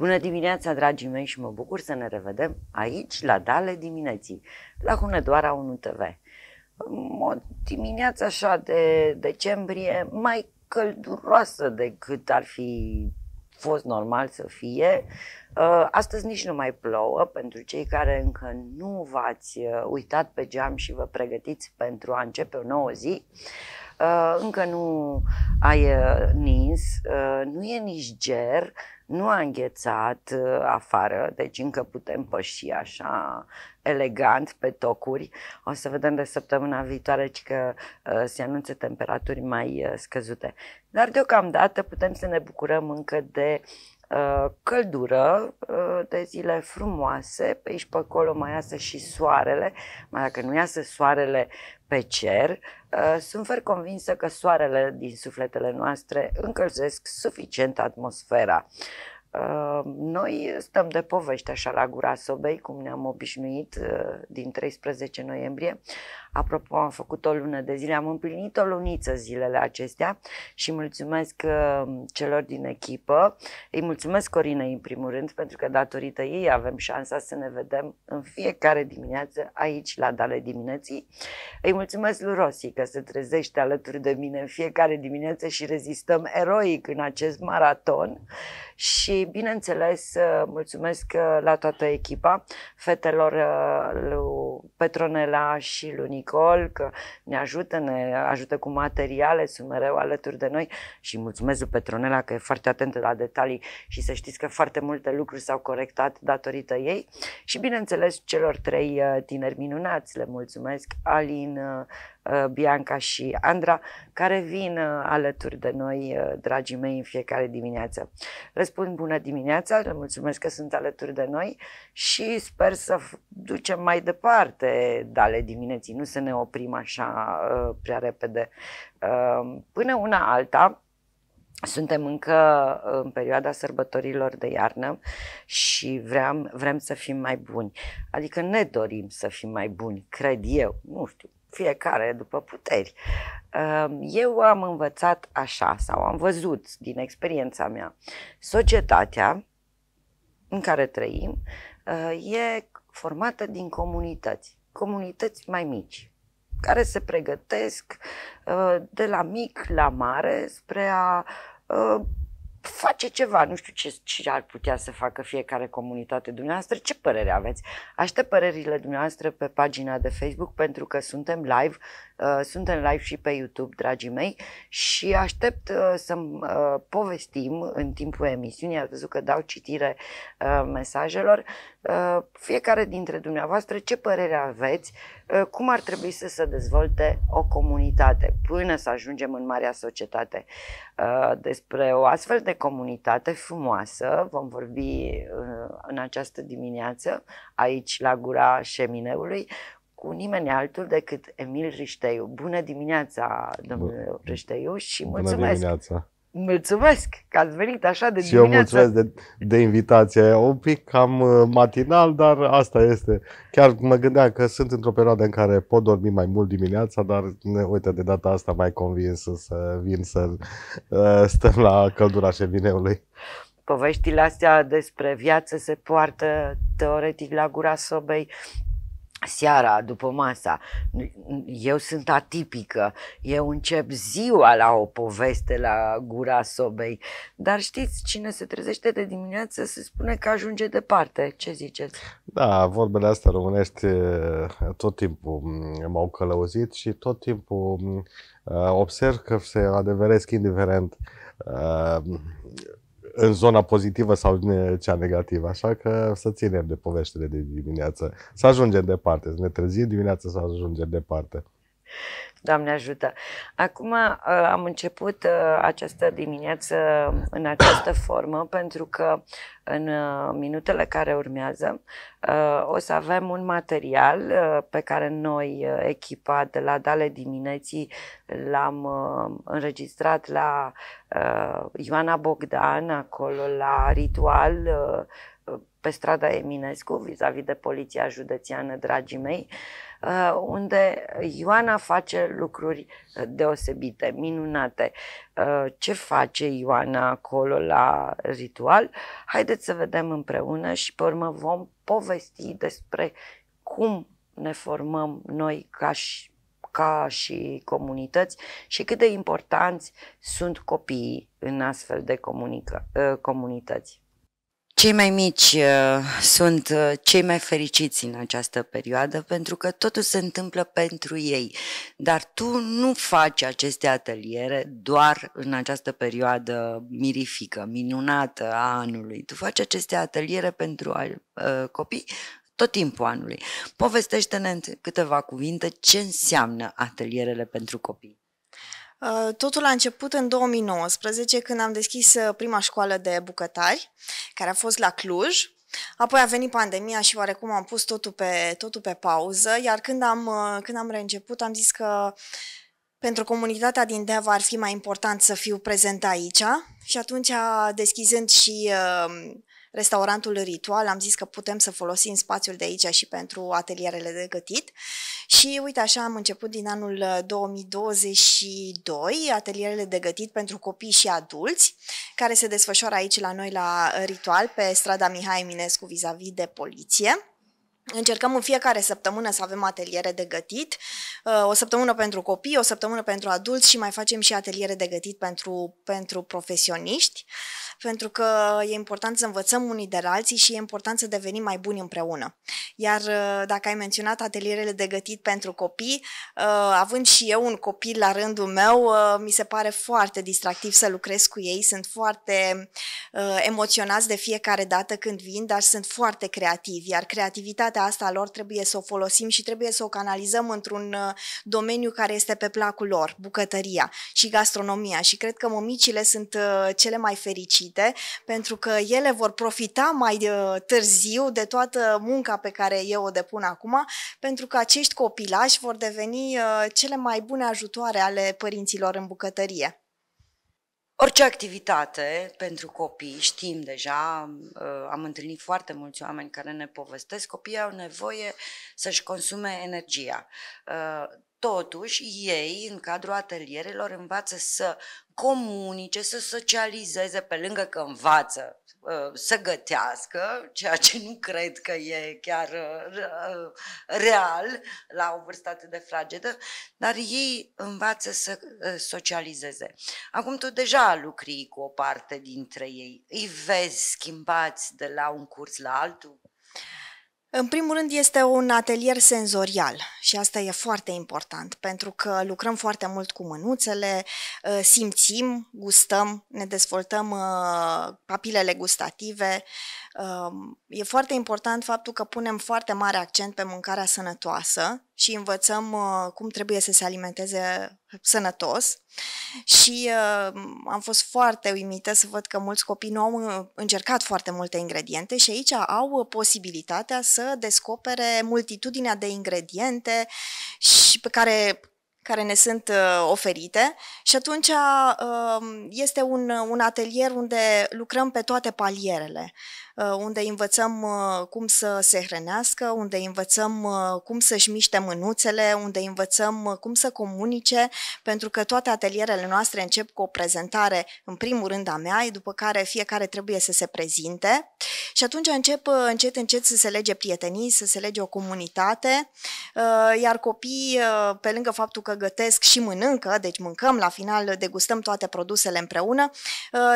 Bună dimineața, dragii mei, și mă bucur să ne revedem aici, la Dale dimineții, la Hunedoara 1 TV. O dimineață așa de decembrie mai călduroasă decât ar fi fost normal să fie. Uh, astăzi nici nu mai plouă, pentru cei care încă nu v-ați uh, uitat pe geam și vă pregătiți pentru a începe o nouă zi. Uh, încă nu ai nins, nu e nici ger, nu a înghețat uh, afară, deci încă putem păși așa elegant pe tocuri. O să vedem de săptămâna viitoare ci că uh, se anunță temperaturi mai uh, scăzute. Dar deocamdată putem să ne bucurăm încă de căldură, de zile frumoase, pe aici pe acolo mai iasă și soarele, mai dacă nu iasă soarele pe cer, uh, sunt foarte convinsă că soarele din sufletele noastre încălzesc suficient atmosfera. Uh, noi stăm de povești așa la gura sobei, cum ne-am obișnuit uh, din 13 noiembrie. Apropo, am făcut o lună de zile, am împlinit o luniță zilele acestea și mulțumesc uh, celor din echipă. Îi mulțumesc Corinei în primul rând pentru că datorită ei avem șansa să ne vedem în fiecare dimineață aici la Dale Dimineții. Îi mulțumesc lui Rossi că se trezește alături de mine în fiecare dimineață și rezistăm eroic în acest maraton și bineînțeles uh, mulțumesc uh, la toată echipa, fetelor lui Petronela și lui Nicol, că ne ajută, ne ajută cu materiale, sunt mereu alături de noi și mulțumesc lui Petronela că e foarte atentă la detalii și să știți că foarte multe lucruri s-au corectat datorită ei și bineînțeles celor trei uh, tineri minunați, le mulțumesc, Alin, uh, Uh, Bianca și Andra, care vin uh, alături de noi, uh, dragii mei, în fiecare dimineață. Le spun bună dimineața, le mulțumesc că sunt alături de noi și sper să ducem mai departe dale dimineții, nu să ne oprim așa prea repede. Până una alta, suntem încă în perioada sărbătorilor de iarnă și vrem, vrem să fim mai buni. Adică ne dorim să fim mai buni, cred eu. Nu știu, fiecare după puteri. Ehm, eu am învățat așa sau am văzut din experiența mea societatea în care trăim ehm, e formată din comunități, comunități mai mici, care se pregătesc ehm, de la mic la mare spre a face ceva, nu știu ce, ce ar putea să facă fiecare comunitate dumneavoastră, ce părere aveți? Aștept părerile dumneavoastră pe pagina de Facebook pentru că suntem live Uh, Suntem live și pe YouTube, dragii mei, și aștept uh, să uh, povestim în timpul emisiunii. Ați văzut că dau citire mesajelor. Fiecare dintre dumneavoastră, ce părere aveți, cum ar trebui să se dezvolte o comunitate până să ajungem în marea societate. Despre o astfel de comunitate frumoasă vom vorbi în această dimineață aici la gura șemineului cu nimeni altul decât Emil Rișteiu. Bună dimineața, domnule Rișteiu, și Bună mulțumesc! Dimineața. Mulțumesc că ați venit așa de și eu mulțumesc de, de invitație. E un pic cam uh, matinal, dar asta este. Chiar mă gândeam că sunt într-o perioadă în care pot dormi mai mult dimineața, dar uite, de data asta mai convins să vin să uh, stăm la căldura șevineului. Poveștile astea despre viață se poartă teoretic la gura sobei seara, după masa. Eu sunt atipică, eu încep ziua la o poveste la gura sobei, dar știți, cine se trezește de dimineață se spune că ajunge departe. Ce ziceți? Da, vorbele astea românești eh, tot timpul mm, m-au călăuzit și tot timpul mm, eh, observ că se adeveresc indiferent eh, în zona pozitivă sau în cea negativă, așa că să ținem de poveștile de dimineață. Să ajungem departe, să ne trezim dimineața să ajungem departe. Doamne ajută! Acum uh, am început uh, această dimineață în această formă pentru că în uh, minutele care urmează o să avem un material pe care noi, echipa de la Dale Dimineții, l-am înregistrat la Ioana Bogdan, acolo la Ritual, pe strada Eminescu, vis-a-vis de Poliția Județeană, dragii mei. Uh, Uh, unde Ioana face lucruri uh, deosebite, minunate. Uh, ce face Ioana acolo la ritual? Haideți să vedem împreună și pe urmă vom povesti despre cum ne formăm noi ca și, ca și comunități și cât de importanți sunt copiii în astfel de comunică, comunități. Cei mai mici uh, sunt uh, cei mai fericiți în această perioadă pentru că totul se întâmplă pentru ei. Dar tu nu faci aceste ateliere doar în această perioadă mirifică, minunată a anului. Tu faci aceste ateliere pentru uh, copii tot timpul anului. Povestește-ne câteva cuvinte ce înseamnă atelierele pentru copii. Uh, totul a început în 2019, când am deschis uh, prima școală de bucătari, care a fost la Cluj. Apoi a venit pandemia și oarecum am pus totul pe, totul pe pauză, iar când am, uh, când am reînceput am zis că pentru comunitatea din Deva ar fi mai important să fiu prezent aici și atunci deschizând și uh, restaurantul Ritual, am zis că putem să folosim spațiul de aici și pentru atelierele de gătit și uite așa am început din anul 2022 uh, atelierele de gătit pentru copii și adulți care se desfășoară aici la noi la uh, Ritual pe strada Mihai Eminescu vis-a-vis de poliție. Încercăm în fiecare săptămână să avem ateliere de gătit, uh, o săptămână pentru copii, o săptămână pentru adulți și mai facem și ateliere de gătit pentru, pentru profesioniști, pentru că e important să învățăm unii de la alții și e important să devenim mai buni împreună. Iar uh, dacă ai menționat atelierele de gătit pentru copii, uh, având și eu un copil la rândul meu, mi se pare foarte distractiv să lucrez cu ei, sunt foarte emoționați de fiecare dată când vin, dar sunt foarte creativi, iar creativitatea capacitatea asta lor trebuie să o folosim și trebuie să o canalizăm într-un uh, domeniu care este pe placul lor, bucătăria și gastronomia. Și cred că mămicile sunt uh, cele mai fericite pentru că ele vor profita mai uh, târziu de toată munca pe care eu o depun acum, pentru că acești copilași vor deveni cele mai bune ajutoare ale părinților în bucătărie. Orice activitate pentru copii, știm deja, uh, am întâlnit foarte mulți oameni care ne povestesc, copiii au nevoie să-și consume energia. Uh, Totuși, ei, în cadrul atelierelor, învață să comunice, să socializeze, pe lângă că învață ă, să gătească, ceea ce nu cred că e chiar ă, ă, real la o vârstă atât de fragedă, dar ei învață să socializeze. Acum tu deja lucrii cu o parte dintre ei, îi vezi schimbați de la un curs la altul, în primul rând este un atelier senzorial și asta e foarte important pentru că lucrăm foarte mult cu mânuțele, ă, simțim, gustăm, ne dezvoltăm ă, papilele gustative, E foarte important faptul că punem foarte mare accent pe mâncarea sănătoasă și învățăm uh, cum trebuie să se alimenteze sănătos și uh, am fost foarte uimită să văd că mulți copii nu au uh, încercat foarte multe ingrediente și aici au posibilitatea să descopere multitudinea de ingrediente și pe care care ne sunt oferite și atunci este un, un atelier unde lucrăm pe toate palierele. Uh, unde învățăm uh, cum să se hrănească, unde învățăm uh, cum să-și miște mânuțele, unde învățăm cum să comunice, pentru că toate atelierele noastre încep cu o prezentare, în primul rând a mea, după care fiecare trebuie să se prezinte și atunci încep încet, încet să se lege prietenii, să se lege o comunitate, iar copiii, pe lângă faptul că gătesc și mănâncă, deci mâncăm la final, degustăm toate produsele împreună,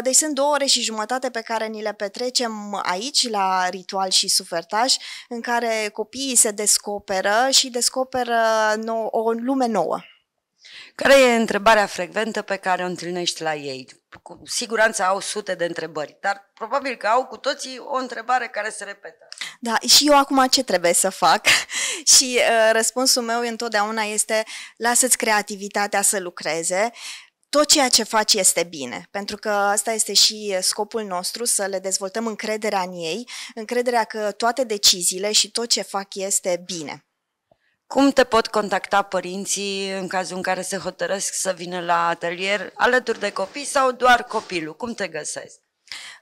deci sunt două ore și jumătate pe care ni le petrecem aici, la Ritual și Sufertaj, în care copiii se descoperă și descoperă nou, o lume nouă. Care e întrebarea frecventă pe care o întâlnești la ei? Cu siguranță au sute de întrebări, dar probabil că au cu toții o întrebare care se repetă. Da, și eu acum ce trebuie să fac? și uh, răspunsul meu întotdeauna este lasă-ți creativitatea să lucreze tot ceea ce faci este bine, pentru că asta este și scopul nostru, să le dezvoltăm încrederea în ei, încrederea că toate deciziile și tot ce fac este bine. Cum te pot contacta părinții în cazul în care se hotărăsc să vină la atelier alături de copii sau doar copilul? Cum te găsesc?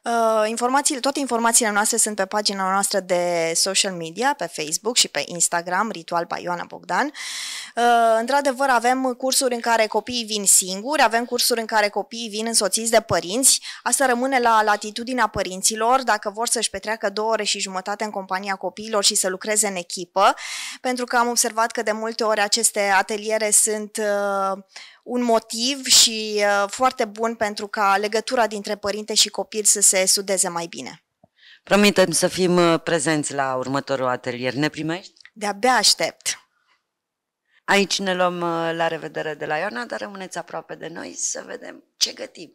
Uh, informațiile, toate informațiile noastre sunt pe pagina noastră de social media, pe Facebook și pe Instagram, Ritual by Ioana Bogdan. Uh, într-adevăr, avem cursuri în care copiii vin singuri, avem cursuri în care copiii vin însoțiți de părinți. Asta rămâne la latitudinea părinților, dacă vor să-și petreacă două ore și jumătate în compania copiilor și să lucreze în echipă, pentru că am observat că de multe ori aceste ateliere sunt uh, un motiv și uh, foarte bun pentru ca legătura dintre părinte și copil să se sudeze mai bine. Promitem să fim uh, prezenți la următorul atelier. Ne primești? De-abia aștept! Aici ne luăm uh, la revedere de la Iona, dar rămâneți aproape de noi să vedem ce gătim.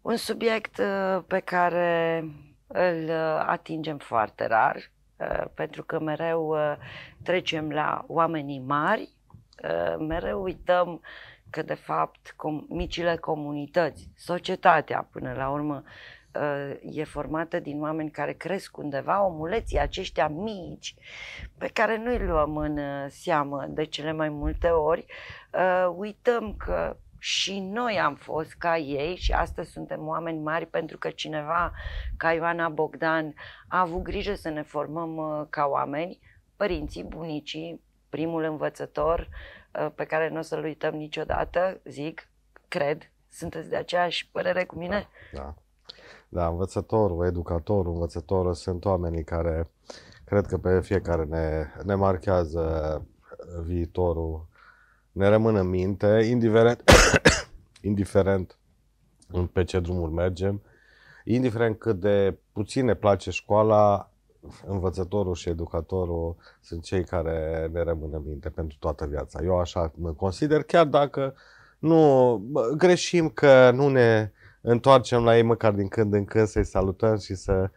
Un subiect pe care îl atingem foarte rar, Uh, pentru că mereu uh, trecem la oamenii mari, uh, mereu uităm că de fapt com- micile comunități, societatea până la urmă e formată din oameni care cresc undeva, omuleții aceștia mici, pe care nu-i luăm în seamă de cele mai multe ori, uităm că și noi am fost ca ei și astăzi suntem oameni mari pentru că cineva ca Ioana Bogdan a avut grijă să ne formăm uh, ca oameni, părinții, bunicii, primul învățător uh, pe care nu o să-l uităm niciodată, zic, cred, sunteți de aceeași părere cu mine? Da, da. da învățătorul, educatorul, învățătorul sunt oamenii care cred că pe fiecare ne, ne marchează viitorul ne rămân în minte, indiferent, indiferent pe ce drumuri mergem, indiferent cât de puțin ne place școala, învățătorul și educatorul sunt cei care ne rămân în minte pentru toată viața. Eu așa mă consider, chiar dacă nu greșim că nu ne întoarcem la ei măcar din când în când să-i salutăm și să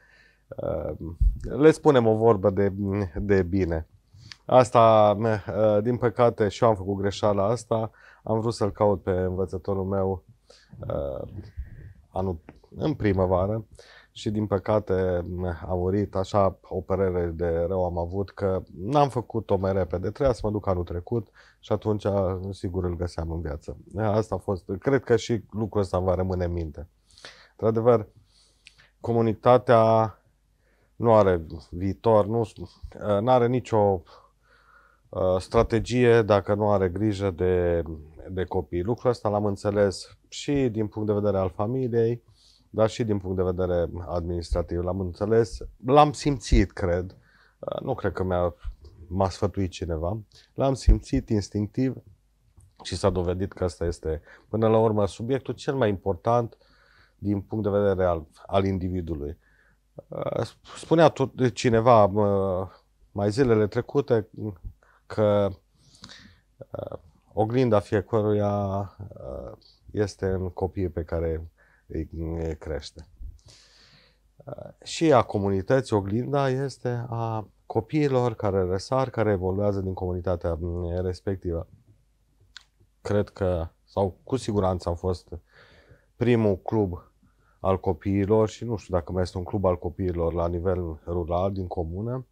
uh, le spunem o vorbă de, de bine. Asta, ă, din păcate, și eu am făcut greșeala asta. Am vrut să-l caut pe învățătorul meu ă, anul, în primăvară și din păcate a murit, așa o părere de rău am avut că n-am făcut-o mai repede, trebuia să mă duc anul trecut și atunci sigur îl găseam în viață. Asta a fost, cred că și lucrul ăsta va rămâne în minte. Într-adevăr, comunitatea nu are viitor, nu ă, are nicio Uh, strategie dacă nu are grijă de, de copii. Lucrul ăsta l-am înțeles și din punct de vedere al familiei, dar și din punct de vedere administrativ. L-am înțeles, l-am simțit, cred. Uh, nu cred că mi-a, m-a sfătuit cineva. L-am simțit instinctiv și s-a dovedit că asta este, până la urmă, subiectul cel mai important din punct de vedere al, al individului. Uh, spunea tot cineva mai zilele trecute că uh, oglinda fiecăruia uh, este în copiii pe care îi, crește. Uh, și a comunității, oglinda este a copiilor care răsar, care evoluează din comunitatea mm, respectivă. Cred că, sau cu siguranță am fost primul club al copiilor și nu știu dacă mai este un club al copiilor la nivel rural din comună,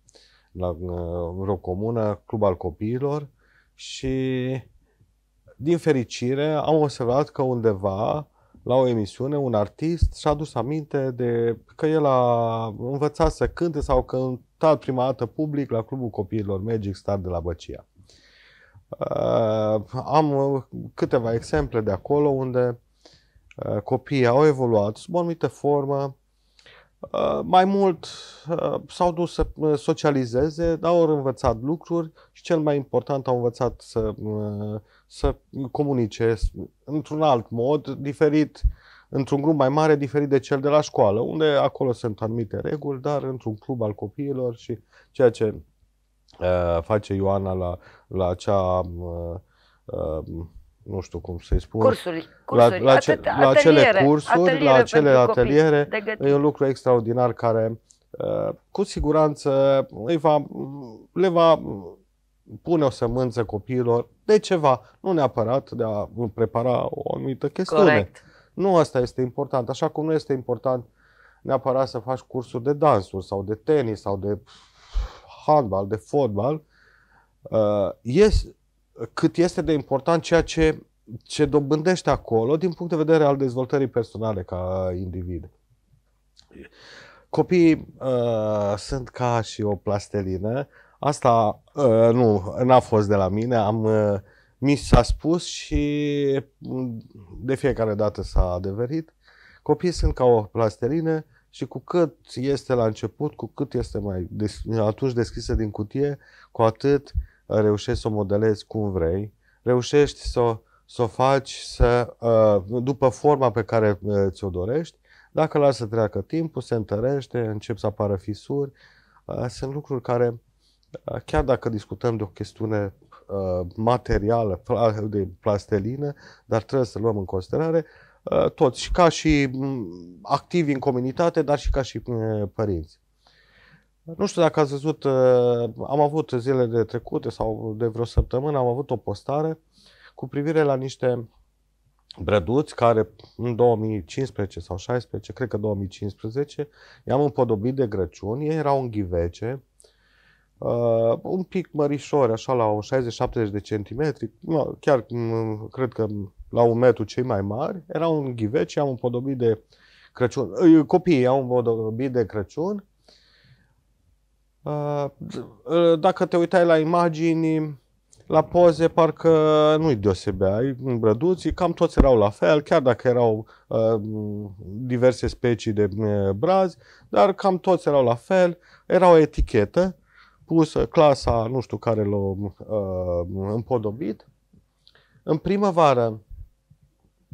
la vreo uh, comună, club al copiilor și din fericire am observat că undeva la o emisiune, un artist și-a dus aminte de că el a învățat să cânte sau cântat prima dată public la Clubul Copiilor Magic Star de la Băcia. Uh, am uh, câteva exemple de acolo unde uh, copiii au evoluat sub o anumită formă, Uh, mai mult uh, s-au dus să uh, socializeze, au învățat lucruri și cel mai important au învățat să, să comunice într-un alt mod, diferit, într-un grup mai mare, diferit de cel de la școală, unde acolo sunt anumite reguli, dar într-un club al copiilor și ceea ce face Ioana la, la acea uh, uh, nu știu cum să-i spun. Cursuri, cursuri la, la, ce, atât, la acele cursuri, la acele ateliere, e un lucru extraordinar care uh, cu siguranță îi va, le va pune o sămânță copiilor de ceva, nu neapărat de a prepara o anumită chestiune. Corect. Nu asta este important, așa cum nu este important neapărat să faci cursuri de dansuri sau de tenis sau de handbal, de fotbal. Uh, este, cât este de important ceea ce, ce dobândește acolo din punct de vedere al dezvoltării personale ca individ. Copiii uh, sunt ca și o plastelină. Asta uh, nu, n-a fost de la mine. Am, uh, mi s-a spus și mm, de fiecare dată s-a adeverit. Copiii sunt ca o plastelină și cu cât este la început, cu cât este mai des- atunci deschisă din cutie, cu atât uh, reușești să o modelezi cum vrei, reușești să, să o faci să, uh, după forma pe care uh, ți-o dorești, dacă lași să treacă timpul, se întărește, încep să apară fisuri. Uh, sunt lucruri care, chiar dacă discutăm de o chestiune materială, de plastelină, dar trebuie să luăm în considerare toți, și ca și mm, activi în comunitate, dar și ca și părinți. Nu știu dacă ați văzut, uh, am avut zilele trecute sau de vreo săptămână, am avut o postare cu privire la niște brăduți care în 2015 sau 16, cred că 2015, i-am împodobit de Crăciun, ei erau în ghivece, Uh, un pic mărișor, așa la 60-70 de centimetri, no, chiar cred că la un metru cei mai mari, Era un ghiveci, am împodobit de Crăciun, uh, copiii au împodobit de Crăciun Uh, uh, dacă te uitai la imagini, la poze, parcă nu-i deosebea. în brăduții, cam toți erau la fel, chiar dacă erau uh, diverse specii de uh, brazi, dar cam toți erau la fel, era o etichetă pusă, clasa, nu știu care l-a uh, împodobit. În primăvară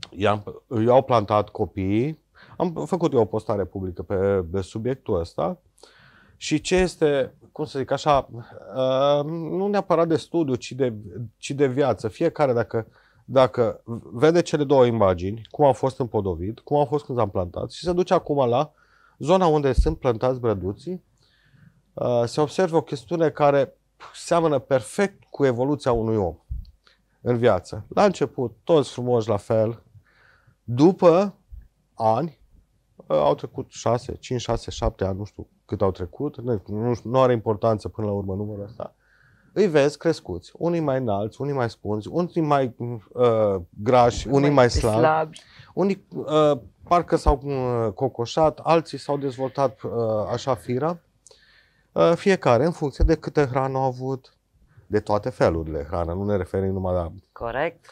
i-am, i au plantat copiii, am făcut eu o postare publică pe, pe subiectul ăsta, și ce este, cum să zic așa, uh, nu neapărat de studiu, ci de, ci de viață. Fiecare, dacă, dacă vede cele două imagini, cum au fost împodovit, cum au fost când au plantat și se duce acum la zona unde sunt plantați brăduții, uh, se observă o chestiune care seamănă perfect cu evoluția unui om în viață. La început, toți frumoși la fel, după ani, uh, au trecut 6, 5, 6, 7 ani, nu știu cât au trecut, nu, nu are importanță până la urmă numărul ăsta, îi vezi crescuți, unii mai înalți, unii mai scunzi, unii mai uh, grași, unii mai, mai slabi, slabi. unii uh, parcă s-au uh, cocoșat, alții s-au dezvoltat uh, așa firă uh, fiecare în funcție de câte hrană au avut, de toate felurile hrană, nu ne referim numai la... Corect.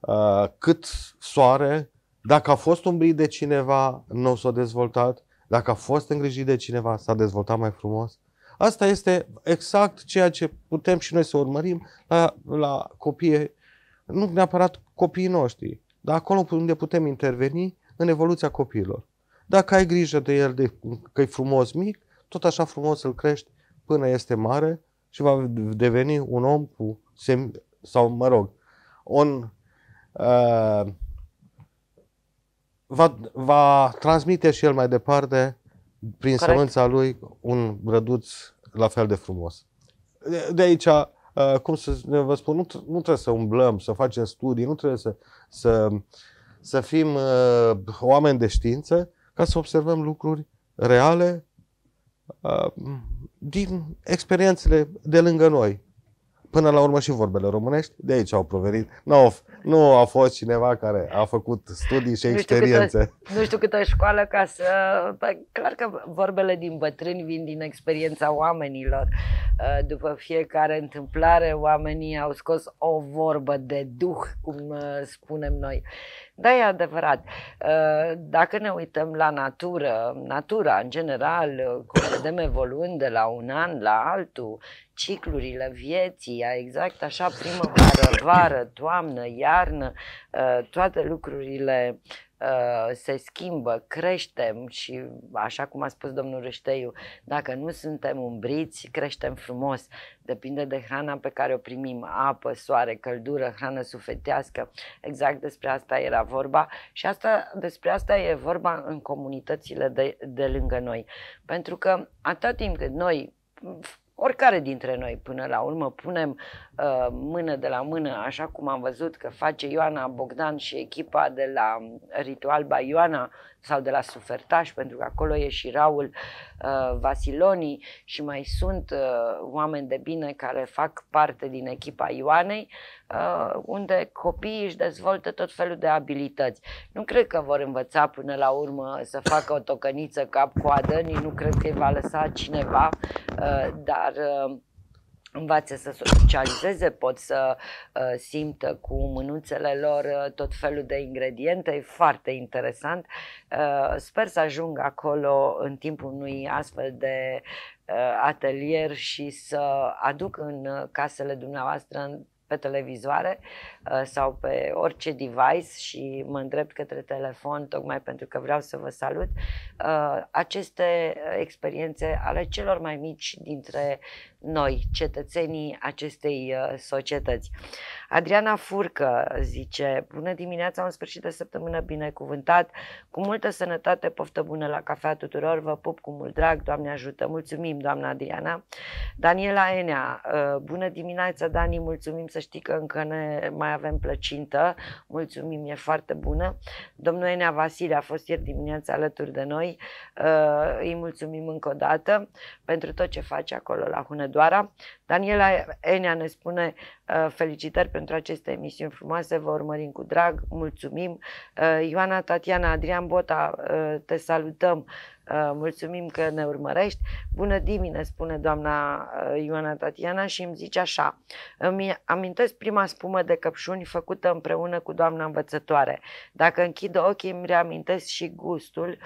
Uh, cât soare, dacă a fost umbrit de cineva, nu s-a dezvoltat, dacă a fost îngrijit de cineva, s-a dezvoltat mai frumos. Asta este exact ceea ce putem și noi să urmărim la, la copii, nu neapărat copiii noștri, dar acolo unde putem interveni în evoluția copiilor. Dacă ai grijă de el, de, că e frumos mic, tot așa frumos îl crești până este mare și va deveni un om cu sem- sau, mă rog, un uh, va, va transmite și el mai departe, prin Corect. sămânța lui, un răduț la fel de frumos. De, de aici, uh, cum să vă spun, nu, nu trebuie să umblăm, să facem studii, nu trebuie să, să, să fim uh, oameni de știință ca să observăm lucruri reale uh, din experiențele de lângă noi. Până la urmă și vorbele românești de aici au provenit. Nu au nu a fost cineva care a făcut studii și experiențe. Nu știu câtă, câtă școală ca să... clar că vorbele din bătrâni vin din experiența oamenilor. Ă, după fiecare întâmplare, oamenii au scos o vorbă de duh, cum ă, spunem noi. Da, e adevărat. Ă, dacă ne uităm la natură, natura în general, cum vedem evoluând de la un an la altul, ciclurile vieții, exact așa primăvară, vară, toamnă, iarnă, iarnă, uh, toate lucrurile uh, se schimbă, creștem și, așa cum a spus domnul Râșteiu, dacă nu suntem umbriți, creștem frumos. Depinde de hrana pe care o primim, apă, soare, căldură, hrană sufetească. Exact despre asta era vorba și asta, despre asta e vorba în comunitățile de, de lângă noi. Pentru că atât timp cât noi oricare dintre noi până la urmă punem uh, mână de la mână, așa cum am văzut că face Ioana Bogdan și echipa de la um, Ritual by Ioana sau de la Sufertaș, pentru că acolo e și Raul uh, Vasiloni și mai sunt uh, oameni de bine care fac parte din echipa Ioanei, uh, unde copiii își dezvoltă tot felul de abilități. Nu cred că vor învăța până la urmă să facă o tocăniță cap-coadă, nu cred că îi va lăsa cineva, uh, dar... Uh, învață să socializeze, pot să uh, simtă cu mânuțele lor uh, tot felul de ingrediente, e foarte interesant. Uh, sper să ajung acolo în timpul unui astfel de uh, atelier și să aduc în casele dumneavoastră pe televizoare uh, sau pe orice device și mă îndrept către telefon tocmai pentru că vreau să vă salut uh, aceste uh, experiențe ale celor mai mici dintre noi, cetățenii acestei uh, societăți. Adriana Furcă zice, bună dimineața, un sfârșit de săptămână binecuvântat, cu multă sănătate, poftă bună la cafea tuturor, vă pup cu mult drag, Doamne ajută, mulțumim, doamna Adriana. Daniela Enea, uh, bună dimineața, Dani, mulțumim să știi că încă ne mai avem plăcintă, mulțumim, e foarte bună. Domnul Enea Vasile a fost ieri dimineața alături de noi, uh, îi mulțumim încă o dată pentru tot ce face acolo la Hunădu Hunedoara. Daniela Enea ne spune Uh, felicitări pentru aceste emisiuni frumoase, vă urmărim cu drag, mulțumim. Uh, Ioana, Tatiana, Adrian Bota, uh, te salutăm, mulțumim că ne urmărești. Bună dimine, spune doamna Ioana Tatiana și îmi zice așa. Îmi amintesc prima spumă de căpșuni făcută împreună cu doamna învățătoare. Dacă închid ochii, îmi reamintesc și gustul.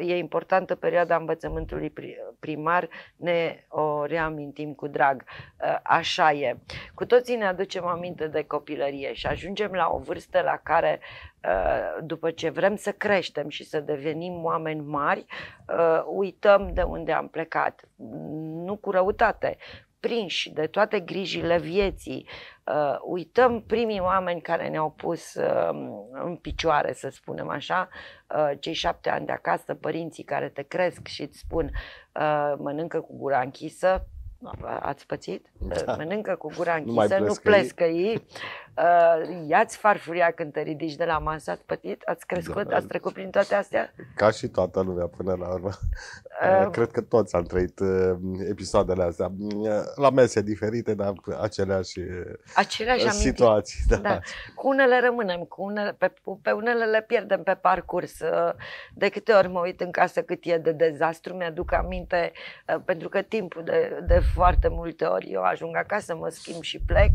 E importantă perioada învățământului primar, ne o reamintim cu drag. Așa e. Cu tot toții ne aducem aminte de copilărie și ajungem la o vârstă la care, uh, după ce vrem să creștem și să devenim oameni mari, uh, uităm de unde am plecat. Nu cu răutate, prinși de toate grijile vieții, uh, uităm primii oameni care ne-au pus um, în picioare, să spunem așa, cei șapte ani de acasă, părinții care te cresc și îți spun mănâncă cu gura închisă, Ați pățit? Da. Mănâncă cu gura închisă, nu, nu plescăi. plescăi. Uh, ia-ți farfuria când te ridici de la masă, ați pătit, ați crescut, da, ați trecut prin toate astea? Ca și toată lumea până la urmă. Uh, uh Cred că toți am trăit uh, episoadele astea, uh, la mese diferite, dar aceleași, uh, aceleași situații. Da. da. Cu unele rămânem, cu unele, pe, pe unele le pierdem pe parcurs. De câte ori mă uit în casă cât e de dezastru, mi-aduc aminte, pentru că timpul de, de foarte multe ori eu ajung acasă, mă schimb și plec,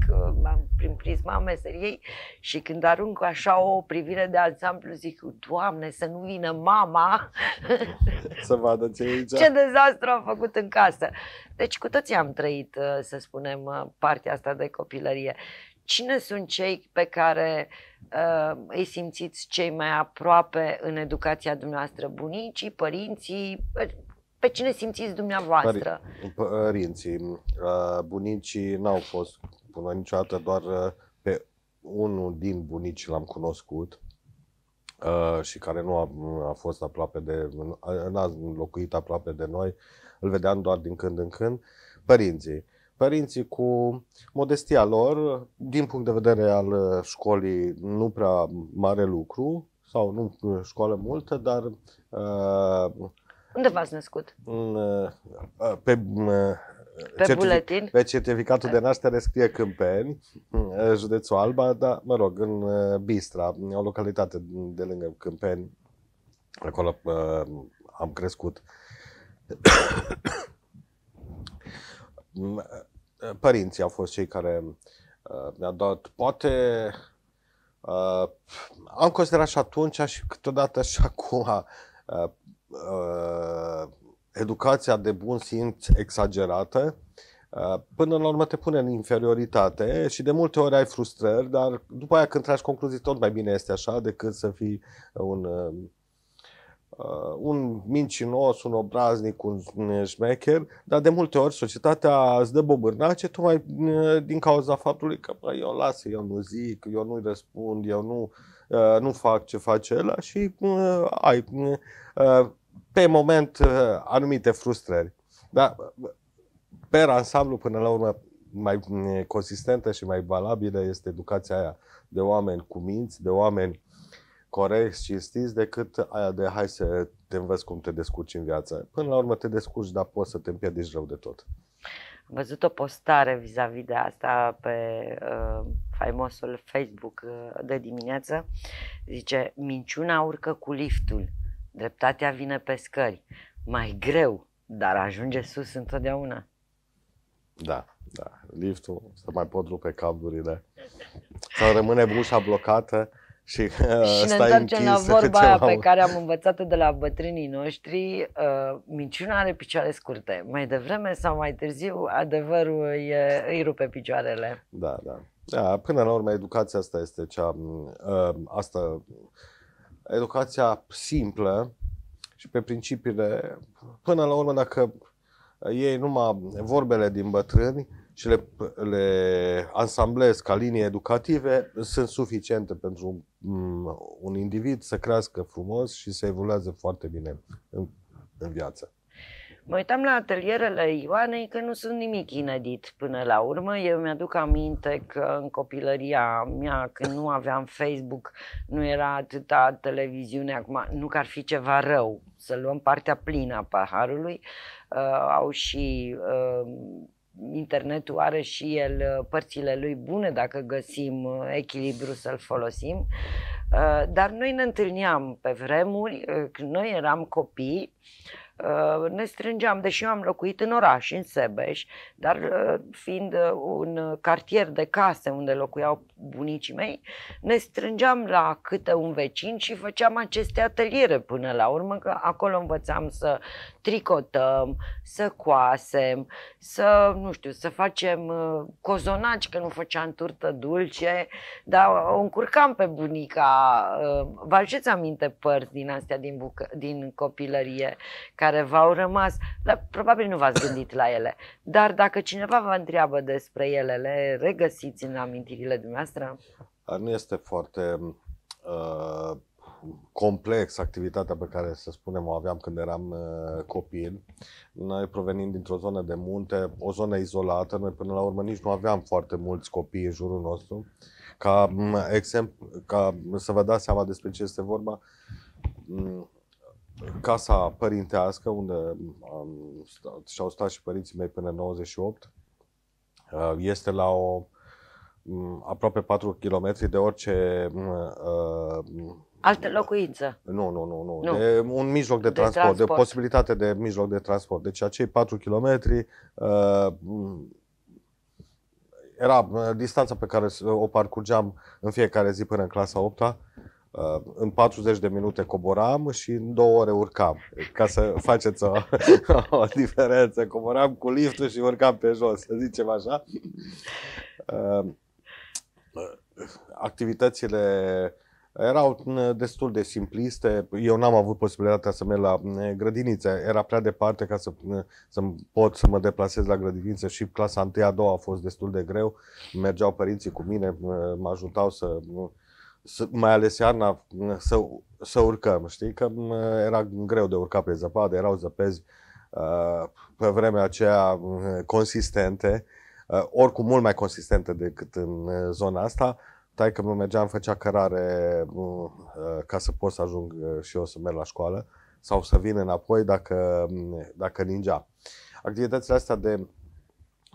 prin prisma meseriei și când arunc așa o privire de ansamblu, zic, Doamne, să nu vină mama să vadă ce aici. Ce dezastru am făcut în casă. Deci cu toții am trăit, uh, să spunem, uh, partea asta de copilărie. Cine sunt cei pe care uh, îi simțiți cei mai aproape în educația dumneavoastră? Bunicii, părinții, pe cine simțiți dumneavoastră? Părinții. Uh, bunicii n-au fost până niciodată doar pe unul din bunici l-am cunoscut uh, și care nu a, a fost aproape de, n-a locuit aproape de noi, îl vedeam doar din când în când, părinții. Părinții cu modestia lor, din punct de vedere al uh, școlii, nu prea mare lucru, sau nu uh, școală multă, dar... Uh, Unde v-ați născut? Uh, uh, pe, uh, pe certific- buletin. Pe certificatul de naștere scrie Câmpeni, eh, județul Alba, dar, mă rog, în eh, Bistra, o localitate de lângă Câmpeni, acolo uh, am crescut. Părinții au fost cei care uh, mi-au dat, poate, uh, am considerat și atunci și câteodată și acum uh, uh, educația de bun simț exagerată, uh, până la urmă te pune în inferioritate și de multe ori ai frustrări, dar după aia când tragi concluzii tot mai bine este așa decât să fii un, uh, uh, un mincinos, un obraznic, un șmecher, dar de multe ori societatea îți dă bobârnace tocmai din cauza faptului că bă, eu las, eu nu zic, eu nu-i răspund, eu nu, nu fac ce face el și ai pe moment uh, anumite frustrări. Dar per ansamblu, până la urmă, mai consistentă și mai valabilă este educația aia de oameni cu minți, de oameni corecți, cinstiți, decât aia de hai să te învăț cum te descurci în viață. Până la urmă te descurci, dar poți să te împiedici rău de tot. Am văzut o postare vis-a-vis de asta pe uh, faimosul Facebook uh, de dimineață. Zice, minciuna urcă cu liftul. Dreptatea vine pe scări. Mai greu, dar ajunge sus întotdeauna. Da, da. Liftul, să mai pot rupe cablurile. Da. să rămâne ușa blocată și, uh, și stai ne întoarcem la vorba aia pe care am învățat-o de la bătrânii noștri. Uh, minciuna are picioare scurte. Mai devreme sau mai târziu, adevărul e, îi rupe picioarele. Da, da. Da, până la urmă, educația asta este cea. Uh, asta educația simplă și pe principiile, până la urmă, dacă ei numai vorbele din bătrâni și le, le ansamblez ca linii educative, sunt suficiente pentru mm, un individ să crească frumos și să evoluează foarte bine în, în viață. Mă uitam la atelierele Ioanei că nu sunt nimic inedit până la urmă. Eu mi-aduc aminte că în copilăria mea, când nu aveam Facebook, nu era atâta televiziune. Acum, nu că ar fi ceva rău să luăm partea plină a paharului. Uh, au și uh, internetul are și el uh, părțile lui bune, dacă găsim uh, echilibru să-l folosim. Uh, dar noi ne întâlneam pe vremuri, când noi eram copii, Uh, ne strângeam, deși eu am locuit în oraș, în Sebeș, dar uh, fiind uh, un cartier de case unde locuiau bunicii mei, ne strângeam la câte un vecin și făceam aceste ateliere până la urmă, că acolo învățam să tricotăm, să coasem, să, nu știu, să facem uh, cozonaci, că nu făceam turtă dulce, dar o încurcam pe bunica. Uh, vă aduceți aminte părți din astea din, bucă- din copilărie care v-au rămas? Dar probabil nu v-ați gândit la ele. Dar dacă cineva vă întreabă despre ele, le regăsiți în amintirile dumneavoastră? Nu este foarte uh complex activitatea pe care, să spunem, o aveam când eram uh, copil. Noi provenim dintr-o zonă de munte, o zonă izolată, noi până la urmă nici nu aveam foarte mulți copii în jurul nostru. Ca mm, exemplu, ca să vă dați seama despre ce este vorba, mm, casa părintească, unde am stat, și-au stat și părinții mei până în 98, uh, este la o mm, aproape 4 km de orice uh, Altă locuință. Nu, nu, nu. nu. nu. De un mijloc de, de transport, transport, de posibilitate de mijloc de transport. Deci acei 4 km uh, era uh, distanța pe care o parcurgeam în fiecare zi până în clasa 8 -a. Uh, în 40 de minute coboram și în două ore urcam. Ca să faceți o, o diferență, coboram cu liftul și urcam pe jos, să zicem așa. Uh, activitățile erau mm, destul de simpliste. Eu n-am avut posibilitatea să merg la mm, grădinițe. Era prea departe ca să, mm, să pot să mă deplasez la grădiniță și clasa 1 a 2 a fost destul de greu. Mergeau părinții cu mine, mă ajutau să, să mai ales iarna, să, să urcăm. Știi că era greu de urcat pe zăpadă, erau zăpezi uh, pe vremea aceea consistente, uh, oricum mult mai consistente decât în zona asta tai că mă mergeam, făcea cărare uh, ca să pot să ajung uh, și eu să merg la școală sau să vin înapoi dacă, dacă ningea. Activitățile astea de,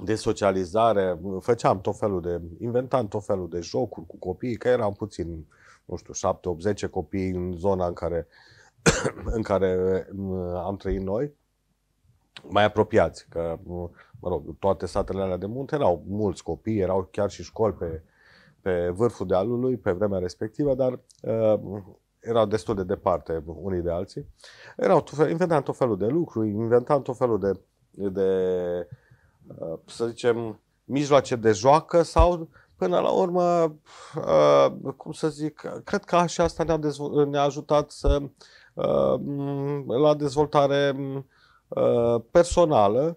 de socializare, făceam tot felul de, inventam tot felul de jocuri cu copiii, că eram puțin, nu știu, 7, 8, 10 copii în zona în care, în care am trăit noi, mai apropiați, că, mă rog, toate satele alea de munte erau mulți copii, erau chiar și școli pe, pe vârful dealului pe vremea respectivă, dar uh, erau destul de departe unii de alții. Erau tot fel, inventam tot felul de lucruri, inventam tot felul de, de uh, să zicem, mijloace de joacă sau până la urmă, uh, cum să zic, cred că așa asta ne-a, ne ajutat să uh, la dezvoltare uh, personală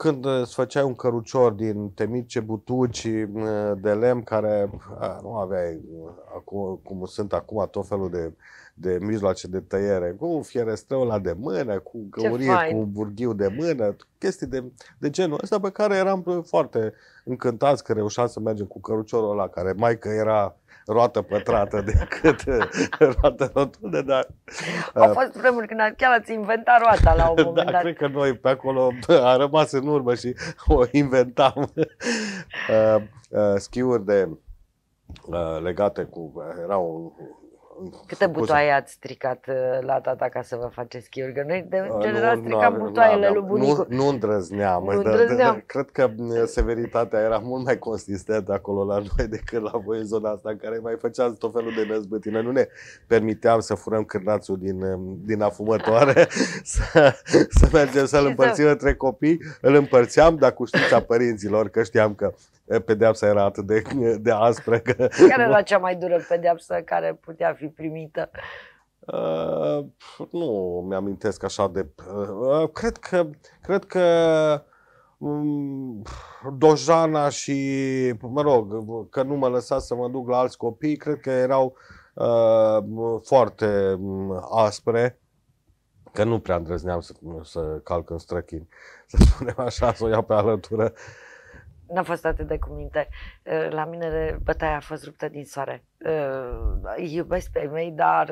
când îți făceai un cărucior din temice butuci mm, de lemn care a, nu aveai mm, acum, cum sunt acum tot felul de, de mijloace de tăiere, cu fierestreul la de mână, cu găurie, cu burghiu de mână, chestii de, de genul ăsta pe care eram foarte încântați că reușeam să mergem cu căruciorul ăla, care mai că era roată pătrată decât eh, roată rotundă, dar... Au eh, fost vremuri când chiar ați inventat roata la un moment da, dat. cred că noi pe acolo a rămas în urmă și o inventam. Eh, schiuri de legate cu... Era un Câte butoaie ați stricat uh, la tata ca să vă faceți schiuri? Că noi de general uh, stricam butoaiele lui bunicul. Nu, nu îndrăzneam, nu îndrăzneam. cred că uh, severitatea era mult mai consistentă acolo la noi decât la voi în zona asta în care mai făceam tot felul de năzbâtine. Nu ne permiteam să furăm cârnațul din, um, din afumătoare, să, să mergem să-l împărțim între copii. Îl împărțeam, dar cu știința părinților, că știam că pedeapsa era atât de, de aspră. Că... Care era cea mai dură pedeapsă care putea fi primită? Uh, nu mi-amintesc așa de... Uh, cred că, cred că um, Dojana și, mă rog, că nu mă lăsa să mă duc la alți copii, cred că erau uh, foarte aspre că nu prea îndrăzneam să, să calc în străchini, să spunem așa, să o iau pe alătură. Uh, n-a fost atât de cuminte. La mine bătaia a fost ruptă din soare. Îi iubesc pe mei, dar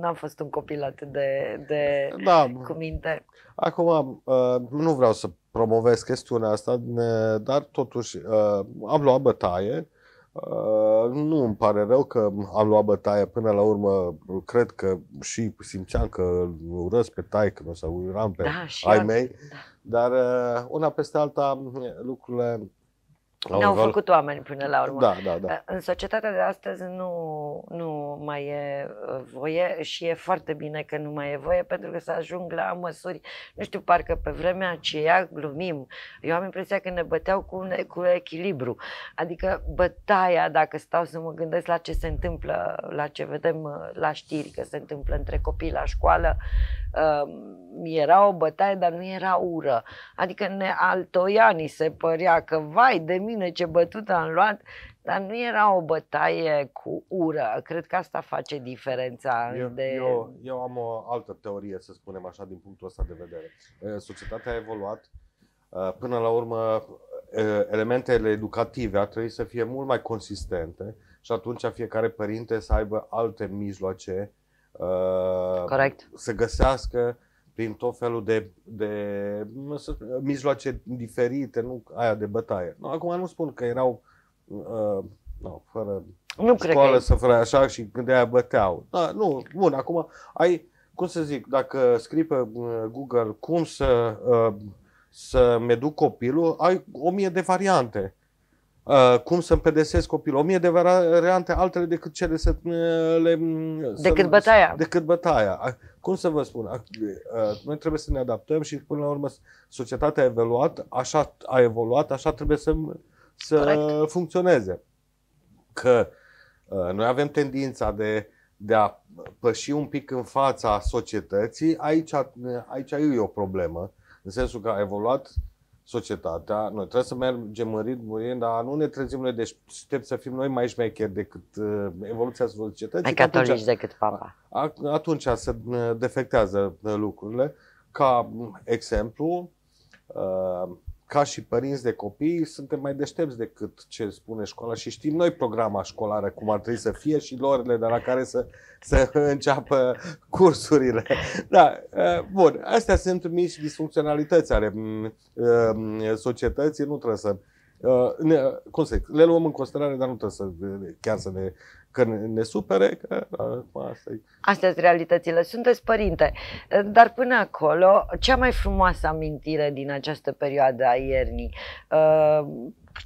n-am fost un copil atât de, de da. cuminte. Acum, nu vreau să promovez chestiunea asta, dar totuși am luat bătaie. Nu îmi pare rău că am luat bătaie până la urmă. Cred că și simțeam că pe tai când o să uram pe da, ai mei. Da. Dar una peste alta lucrurile nu Ne-au făcut oameni până la urmă. Da, da, da. În societatea de astăzi nu, nu mai e uh, voie și e foarte bine că nu mai e voie pentru că să ajung la măsuri, nu știu, parcă pe vremea aceea glumim. Eu am impresia că ne băteau cu, un, cu echilibru. Adică bătaia, dacă stau să mă gândesc la ce se întâmplă, la ce vedem uh, la știri că se întâmplă între copii la școală, Um, era o bătaie, dar nu era ură. Adică ne altoianii se părea că, vai de mine ce bătută am luat, dar nu era o bătaie cu ură. Cred că asta face diferența. Eu, de... eu, eu am o altă teorie, să spunem așa, din punctul ăsta de vedere. Uh, societatea a evoluat. Uh, până la urmă, uh, elementele educative ar trebui să fie mult mai consistente și atunci fiecare părinte să aibă alte mijloace uh, Corect. să găsească prin tot felul de, de să, mijloace diferite, nu aia de bătaie. No, acum nu spun că erau uh, no, fără nu școală cred să fără așa și când aia băteau. Da, nu, bun, acum ai, cum să zic, dacă scrii pe uh, Google cum să, uh, să-mi educ copilul, ai o mie de variante. Uh, cum să-mi pedesesc copilul. O mie de variante altele decât cele să uh, le... Uh, să decât bătaia. decât bătaia. Cum să vă spun? noi trebuie să ne adaptăm și până la urmă societatea a evoluat, așa a evoluat, așa trebuie să, să funcționeze. Că noi avem tendința de, de a păși un pic în fața societății, aici, aici e o problemă, în sensul că a evoluat societatea. Noi trebuie să mergem în ritmul dar nu ne trezim noi trebuie să fim noi mai șmecheri decât uh, evoluția societății. Mai catolici atunci, decât papa. atunci se uh, defectează uh, lucrurile. Ca exemplu, uh, ca și părinți de copii, suntem mai deștepți decât ce spune școala și știm noi programa școlară, cum ar trebui să fie și lorile de la care să, să înceapă cursurile. Da, ă, bun, astea sunt mici disfuncționalități ale ă, societății, nu trebuie să Uh, ne, cum să le luăm în considerare, dar nu trebuie să, uh, chiar să ne, că ne, ne supere, că uh, asta e. Astea sunt realitățile. Sunteți părinte, dar până acolo, cea mai frumoasă amintire din această perioadă a iernii,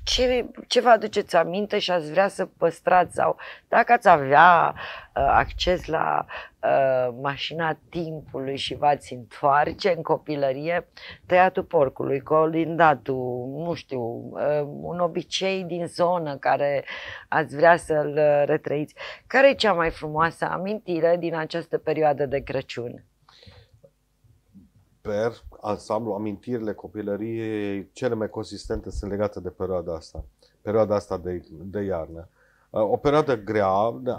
ce, ce vă aduceți aminte și ați vrea să păstrați sau dacă ați avea uh, acces la uh, mașina timpului și v-ați întoarce în copilărie, tăiatul porcului, colindatul, nu știu, uh, un obicei din zonă care ați vrea să-l retrăiți. Care e cea mai frumoasă amintire din această perioadă de Crăciun? Per ansamblu, amintirile copilăriei cele mai consistente sunt legate de perioada asta, perioada asta de, de iarnă. Uh, o perioadă grea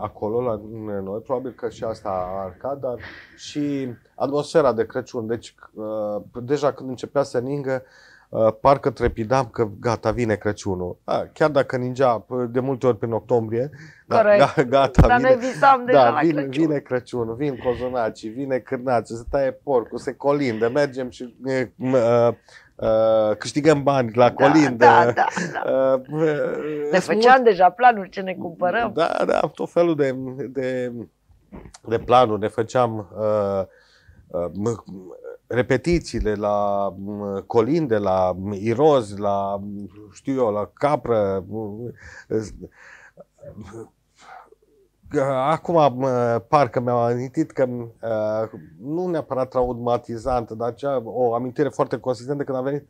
acolo la noi, probabil că și asta a arcat, dar și atmosfera de Crăciun. Deci, uh, deja când începea să ningă, Uh, parcă trepidam că gata, vine Crăciunul. Da, chiar dacă ningea de multe ori prin octombrie, da, Corect. da, gata, Dar vine, noi visam deja da, la vine, Crăciun. vine Crăciunul, vin cozonacii, vine cârnații, se taie porcul, se colindă, mergem și uh, Uh, câștigăm bani la da, colindă. Da, da, da. da. Uh, ne făceam mult... deja planuri ce ne cumpărăm. Da, da, tot felul de, de, de planuri. Ne făceam uh, uh, repetițiile la colinde, la iroz, la, știu eu, la capră. Acum parcă mi-am amintit că nu neapărat traumatizant, dar cea, o amintire foarte consistentă când am venit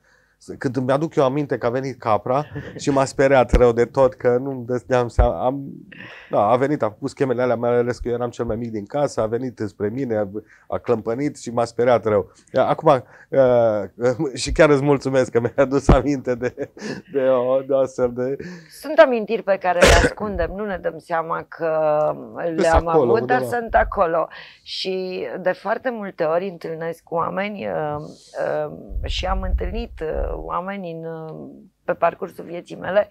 când îmi aduc eu aminte că a venit capra și m-a speriat rău de tot, că nu îmi dădeam seama. Am, da, a venit, a pus chemele alea, mai ales că eu eram cel mai mic din casă, a venit spre mine, a, a clămpănit și m-a speriat rău. Acum, uh, și chiar îți mulțumesc că mi-ai adus aminte de, de, o, de astfel de... Sunt amintiri pe care le ascundem, nu ne dăm seama că le-am acolo, avut, dar sunt acolo. Și de foarte multe ori întâlnesc cu oameni uh, uh, și am întâlnit uh, oameni în, pe parcursul vieții mele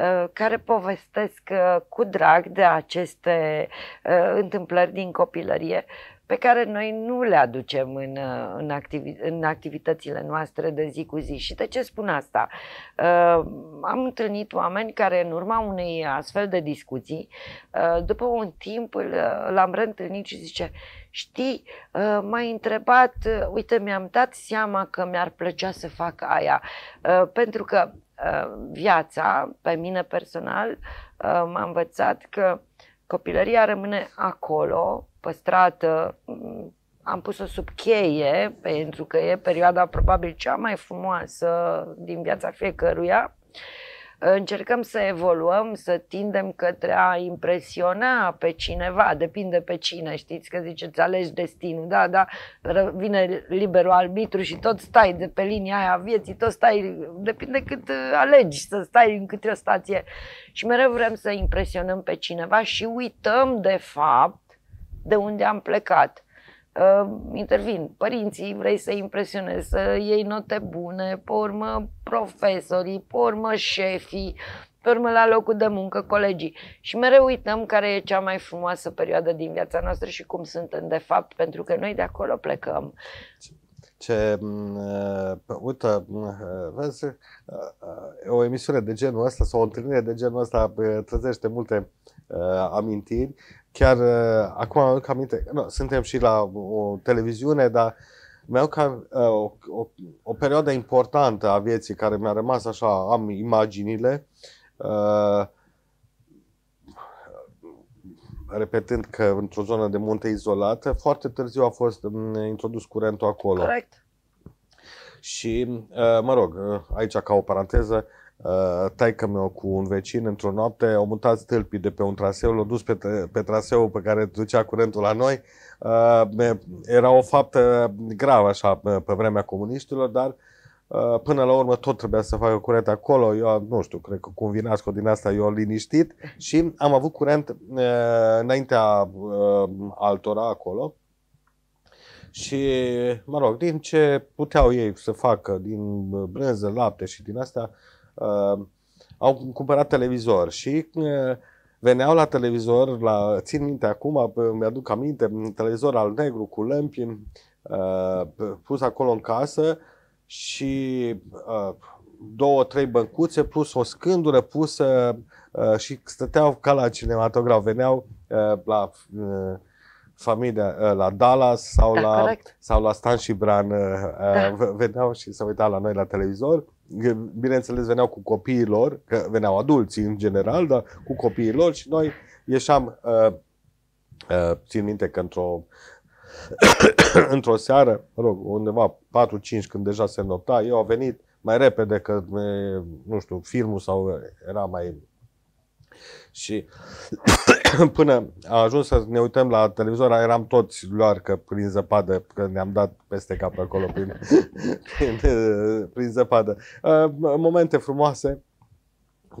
uh, care povestesc uh, cu drag de aceste uh, întâmplări din copilărie pe care noi nu le aducem în, în, activi, în activitățile noastre de zi cu zi. Și de ce spun asta? Uh, am întâlnit oameni care, în urma unei astfel de discuții, uh, după un timp l-am reîntâlnit și zice, știi, uh, m-ai întrebat, uh, uite, mi-am dat seama că mi-ar plăcea să fac aia, uh, pentru că viața, pe mine personal, m-a învățat că copilăria rămâne acolo, păstrată, mm, am pus-o sub cheie, pentru că e perioada probabil cea mai frumoasă din viața fiecăruia. Uh, încercăm să evoluăm, să tindem către a impresiona pe cineva, depinde pe cine, știți că ziceți alegi destinul, da, da, vine liberul arbitru și tot stai de pe linia aia vieții, tot stai, depinde cât uh, alegi să stai în câte o stație și mereu vrem să impresionăm pe cineva și uităm de fapt de unde am plecat uh, intervin părinții, vrei să impresionezi, să iei note bune, pe urmă profesorii, pe urmă șefii, pe urmă la locul de muncă colegii. Și mereu uităm care e cea mai frumoasă perioadă din viața noastră și cum suntem de fapt, pentru că noi de acolo plecăm. Ce, uh, uite, uh, vezi, uh, uh o emisiune de genul ăsta sau o întâlnire de genul ăsta uh, trezește multe uh, amintiri Chiar uh, acum aduc aminte, no, suntem și la o televiziune, dar mi-au ca uh, o, o, o perioadă importantă a vieții care mi-a rămas așa, am imaginile. Uh, repetând că într-o zonă de munte izolată, foarte târziu a fost um, introdus curentul acolo. Corect. Și, uh, mă rog, uh, aici ca o paranteză, tai uh, taică meu cu un vecin într-o noapte, au mutat stâlpii de pe un traseu, l-au dus pe, pe traseul pe care ducea curentul la noi. Uh, era o faptă gravă așa pe vremea comuniștilor, dar uh, până la urmă tot trebuia să facă curent acolo. Eu nu știu, cred că cum un vinasco din asta eu liniștit și am avut curent uh, înaintea uh, altora acolo. Și, mă rog, din ce puteau ei să facă, din brânză, lapte și din astea, uh, uh, au cumpărat televizor și uh, veneau la televizor, la, țin minte acum, mi-aduc aminte, televizor al negru cu lămpi uh, pus acolo în casă și uh, două, trei băncuțe plus o scândură pusă uh, și stăteau ca la cinematograf, veneau uh, la uh, familia, la Dallas sau, da, la, corect. sau la Stan și Bran, da. veneau și se uitau la noi la televizor bineînțeles veneau cu copiilor, că veneau adulții în general, dar cu copiilor și noi ieșeam, uh, uh, țin minte că într-o într-o seară, mă rog, undeva 4-5 când deja se nota, eu a venit mai repede că, nu știu, filmul sau era mai... Și până a ajuns să ne uităm la televizor, eram toți că prin zăpadă, că ne-am dat peste cap acolo prin, prin, prin zăpadă. Uh, momente frumoase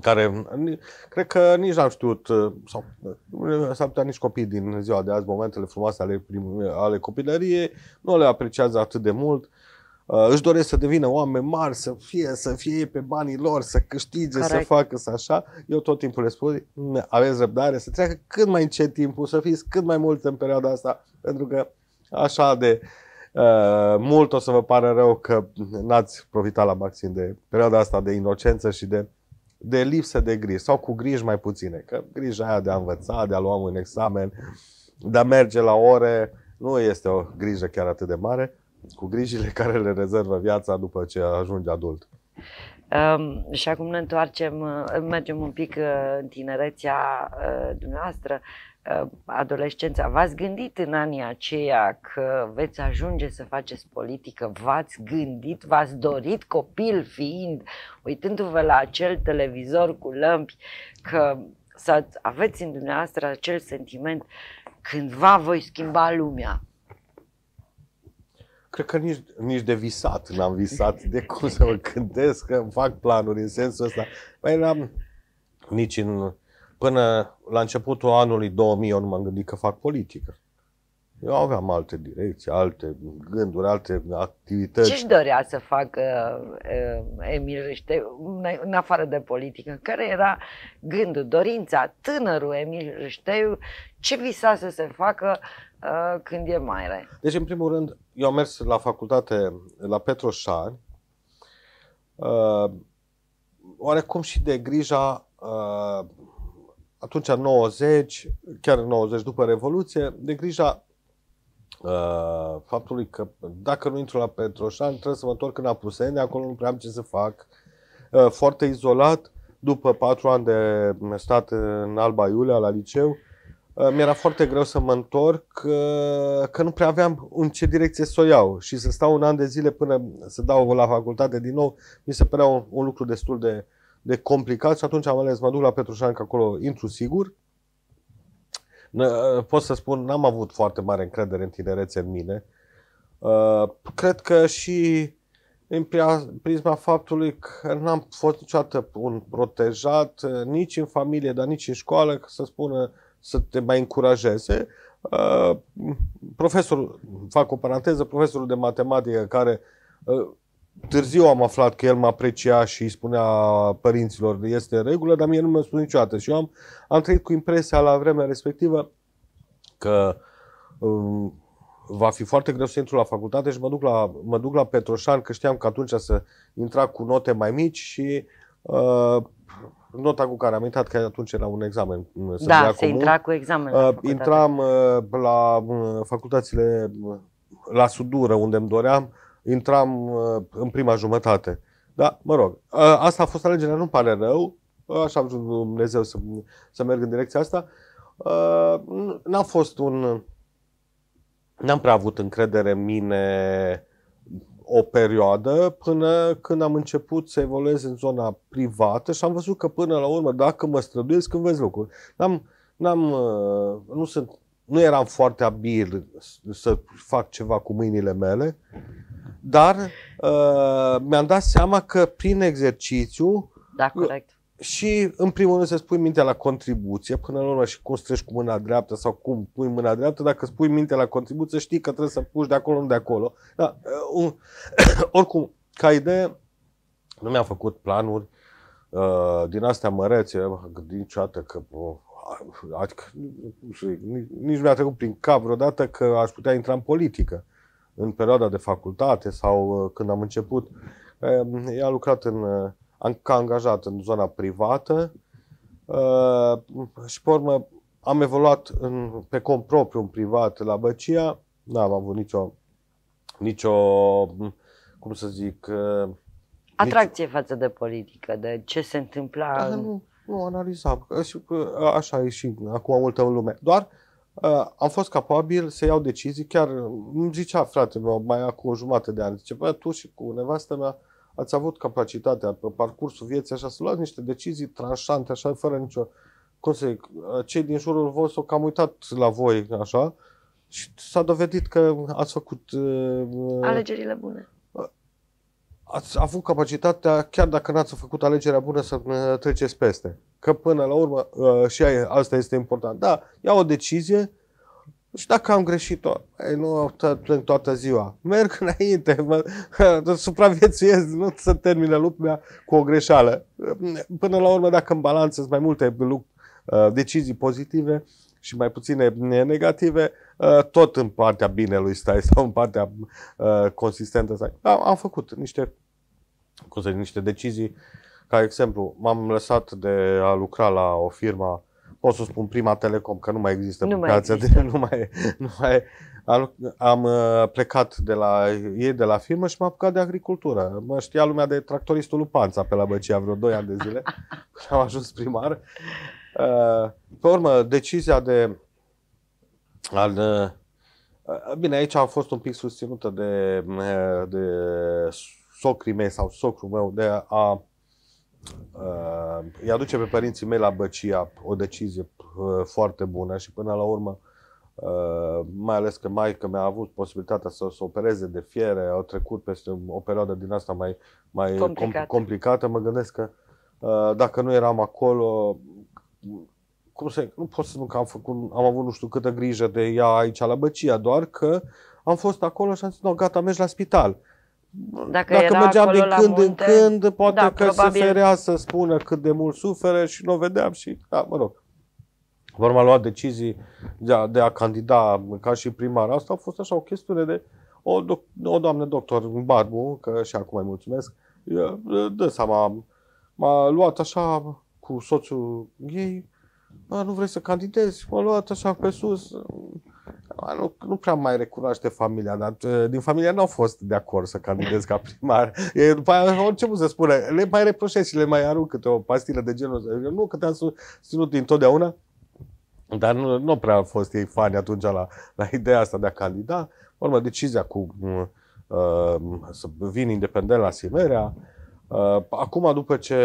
care cred că nici n-am știut, uh, sau uh, s-ar putea nici copiii din ziua de azi, momentele frumoase ale, prim, ale copilăriei, nu le apreciază atât de mult. Uh, Uh, își doresc să devină oameni mari, să fie, să fie pe banii lor, să câștige, Correct. să facă, să așa, eu tot timpul le spun, aveți răbdare, să treacă cât mai încet timpul, să fiți cât mai mult în perioada asta, pentru că așa de uh, mult o să vă pară rău că n-ați profitat la maxim de perioada asta de inocență și de de lipsă de griji sau cu griji mai puține, că grija aia de a învăța, de a lua un examen, de a merge la ore, nu este o grijă chiar atât de mare, cu grijile care le rezervă viața după ce ajunge adult. Um, și acum ne întoarcem, uh, mergem un pic uh, în tinerețea uh, dumneavoastră, uh, adolescența. V-ați gândit în anii aceia că veți ajunge să faceți politică? V-ați gândit, v-ați dorit copil fiind, uitându-vă la acel televizor cu lămpi, că să aveți în dumneavoastră acel sentiment cândva voi schimba lumea, cred că nici, nici de visat n-am visat de cum să mă gândesc, că îmi fac planuri în sensul ăsta. Mai păi eram nici în... Până la începutul anului 2000 eu nu m-am gândit că fac politică. Eu aveam alte direcții, alte gânduri, alte activități. Ce-și dorea să facă uh, Emil Râșteu, în afară de politică? Care era gândul, dorința, tânărul Emil Râșteu? Ce visa să se facă Uh, când e mai rai. Deci, în primul rând, eu am mers la facultate la Petroșani, uh, oarecum și de grija uh, atunci în 90, chiar în 90 după Revoluție, de grija uh, faptului că dacă nu intru la Petroșani, trebuie să mă întorc în Apuseni, acolo nu prea am ce să fac. Uh, foarte izolat, după patru ani de stat în Alba Iulia la liceu, Uh, mi-era foarte greu să mă întorc, uh, că nu prea aveam în ce direcție să o iau și să stau un an de zile până să dau la facultate din nou, mi se părea un, un lucru destul de, de complicat și atunci am ales, mă duc la Petrușan, că acolo intru sigur. Uh, pot să spun, n-am avut foarte mare încredere în tinerețe în mine. Cred că și în prisma faptului că n-am fost niciodată un protejat, nici în familie, dar nici în școală, să spună să te mai încurajeze. Uh, profesorul, fac o paranteză, profesorul de matematică care uh, târziu am aflat că el mă aprecia și îi spunea părinților este regulă, dar mie nu mi-a spus niciodată și eu am, am trăit cu impresia la vremea respectivă că uh, va fi foarte greu să intru la facultate și mă duc la, mă duc la Petroșan, că știam că atunci să intra cu note mai mici și uh, nota cu care am intrat, că atunci era un examen. Mm, să da, se intra cu examen. Uh, intram uh, la uh, facultățile la sudură, unde îmi doream, intram uh, în prima jumătate. Da, mă rog, uh, asta a fost alegerea, nu pare rău, uh, așa am Dumnezeu să, să merg în direcția asta. Uh, n-a fost un... N-am prea avut încredere în mine o perioadă până când am început să evoluez în zona privată și am văzut că până la urmă, dacă mă străduiesc, când vezi lucruri. N-am, n-am, uh, nu, sunt, nu eram foarte abil să fac ceva cu mâinile mele, dar uh, mi-am dat seama că prin exercițiu da, corect și în primul rând să spui mintea la contribuție, până la urmă și cum strângi cu mâna dreaptă sau cum pui mâna dreaptă, dacă spui mintea la contribuție știi că trebuie să puși de acolo, nu de acolo. Da, uh, un, oricum, ca idee, nu mi-am făcut planuri uh, din astea mărețe, m-am niciodată că uh, adică, nu știu, nici, nici mi-a trecut prin cap vreodată că aș putea intra în politică în perioada de facultate sau uh, când am început. Uh, ea a lucrat în uh, ca angajat în zona privată uh, și pe urmă am evoluat în, pe cont propriu în privat la Băcia, n-am avut nicio, nicio cum să zic... Uh, Atracție nicio... față de politică, de ce se întâmpla... Da, nu, nu analizam, uh, așa e și acum multă lume, doar uh, am fost capabil să iau decizii, chiar îmi zicea fratele meu mai acum o jumătate de ani, zice, bă, tu și cu nevastă mea ați avut capacitatea pe parcursul vieții așa să luați niște decizii tranșante, așa, fără nicio... Cum să zic, cei din jurul vostru cam uitat la voi, așa, și s-a dovedit că ați făcut... Uh, Alegerile bune. Ați avut capacitatea, chiar dacă n-ați făcut alegerea bună, să treceți peste. Că până la urmă, uh, și aia, asta este important. Da, ia o decizie, nu știu dacă am greșit-o. Nu plâng toată ziua. Merg înainte, mă, supraviețuiesc, nu să termină lupta cu o greșeală. Până la urmă, dacă balanță sunt mai multe uh, decizii pozitive și mai puține negative, uh, tot în partea binelui stai sau în partea uh, consistentă stai. Am, am făcut niște, cum să zic, niște decizii. Ca exemplu, m-am lăsat de a lucra la o firmă pot să spun prima Telecom, că nu mai există nu Mai există. De, nu mai, nu mai, am, am uh, plecat de la ei, de la firmă și m-am apucat de agricultură. Mă știa lumea de tractoristul lupanța pe la Băcia vreo 2 ani de zile, când am ajuns primar. Uh, pe urmă, decizia de... Al, uh, bine, aici a fost un pic susținută de, de socrii mei sau socrul meu de a uh, i-a duce pe părinții mei la Băcia o decizie uh, foarte bună și până la urmă, uh, mai ales că că mi-a avut posibilitatea să se opereze de fiere, au trecut peste o perioadă din asta mai, mai complicată. Com- complicată, mă gândesc că uh, dacă nu eram acolo, cum să, nu pot să spun că am, făcut, am avut nu știu câtă grijă de ea aici la Băcia, doar că am fost acolo și am zis, no, gata, mergi la spital. Dacă, Dacă era mergeam din când munte, în când, poate da, că probabil... se ferea să spună cât de mult suferă și nu o vedeam și, da, mă rog, vorba lua decizii de a, de a candida ca și primar. Asta a fost așa o chestiune de o, doc- o doamnă doctor Barbu, că și acum îi mulțumesc, dă seama, m-a luat așa cu soțul ei, nu vrei să candidezi? M-a luat așa pe sus, nu, nu prea mai recunoaște familia, dar uh, din familia nu au fost de acord să candidez ca primar. E, după aia au început să spune, le mai reproșez și le mai arunc câte o pastilă de genul Eu, Nu, că te-am susținut întotdeauna, dar nu, nu prea au fost ei fani atunci la, la ideea asta de a candida. Urmă, decizia cu uh, să vin independent la Simerea, uh, Acum, după ce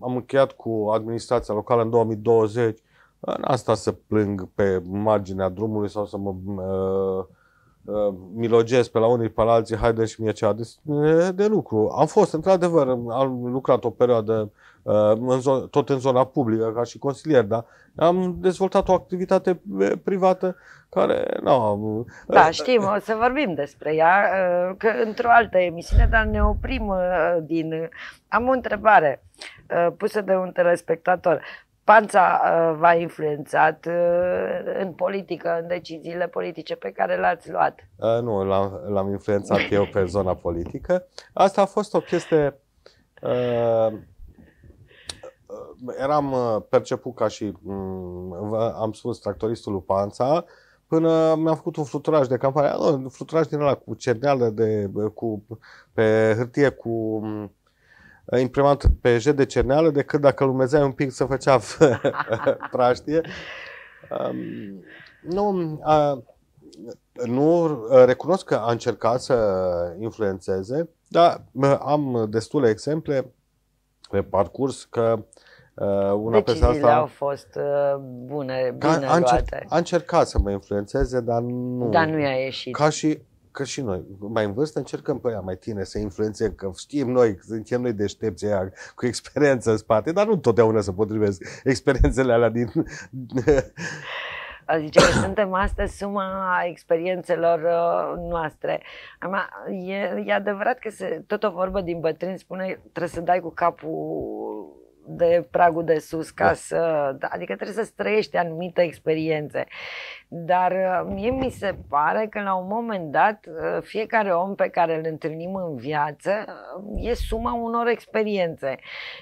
am încheiat cu administrația locală în 2020, în asta să plâng pe marginea drumului sau să mă uh, uh, milogez pe la unii, pe la alții, haide și mie cea de, de lucru. Am fost, într-adevăr, am lucrat o perioadă uh, în tot în zona publică, ca și consilier, dar am dezvoltat o activitate privată care, nu... Uh, da, știm, o să vorbim despre ea uh, că într-o altă emisiune, dar ne oprim uh, din... Am o întrebare pusă de un telespectator. Panța uh, v-a influențat uh, în politică, în deciziile politice pe care le-ați luat? Uh, nu, l-am, l-am influențat eu pe zona politică. Asta a fost o chestie... Eram perceput ca și, mm, am spus, tractoristul lui Panța, până mi-am făcut un fluturaj de campanie, un fluturaj din ăla cu cerneală, de, cu, pe hârtie cu mm, imprimat pe jet de cerneală decât dacă lumezeai un pic să făcea praștie. Um, nu, a, nu recunosc că a încercat să influențeze, dar am destule exemple pe parcurs că Uh, una deci pe asta, au fost uh, bune, bine a, a, a încercat să mă influențeze, dar nu. Dar nu i-a ieșit. Ca și că și noi, mai în vârstă, încercăm pe păi, aia mai tine să influențe, că știm noi, suntem noi deștepți aia, cu experiență în spate, dar nu totdeauna se potrivesc experiențele alea din... Zice că suntem astăzi suma experiențelor uh, noastre. Ama, e, e adevărat că se, tot o vorbă din bătrâni spune trebuie să dai cu capul de pragul de sus ca da. să... Da, adică trebuie să trăiești anumite experiențe. Dar uh, mie mi se pare că la un moment dat uh, fiecare om pe care îl întâlnim în viață uh, e suma unor experiențe.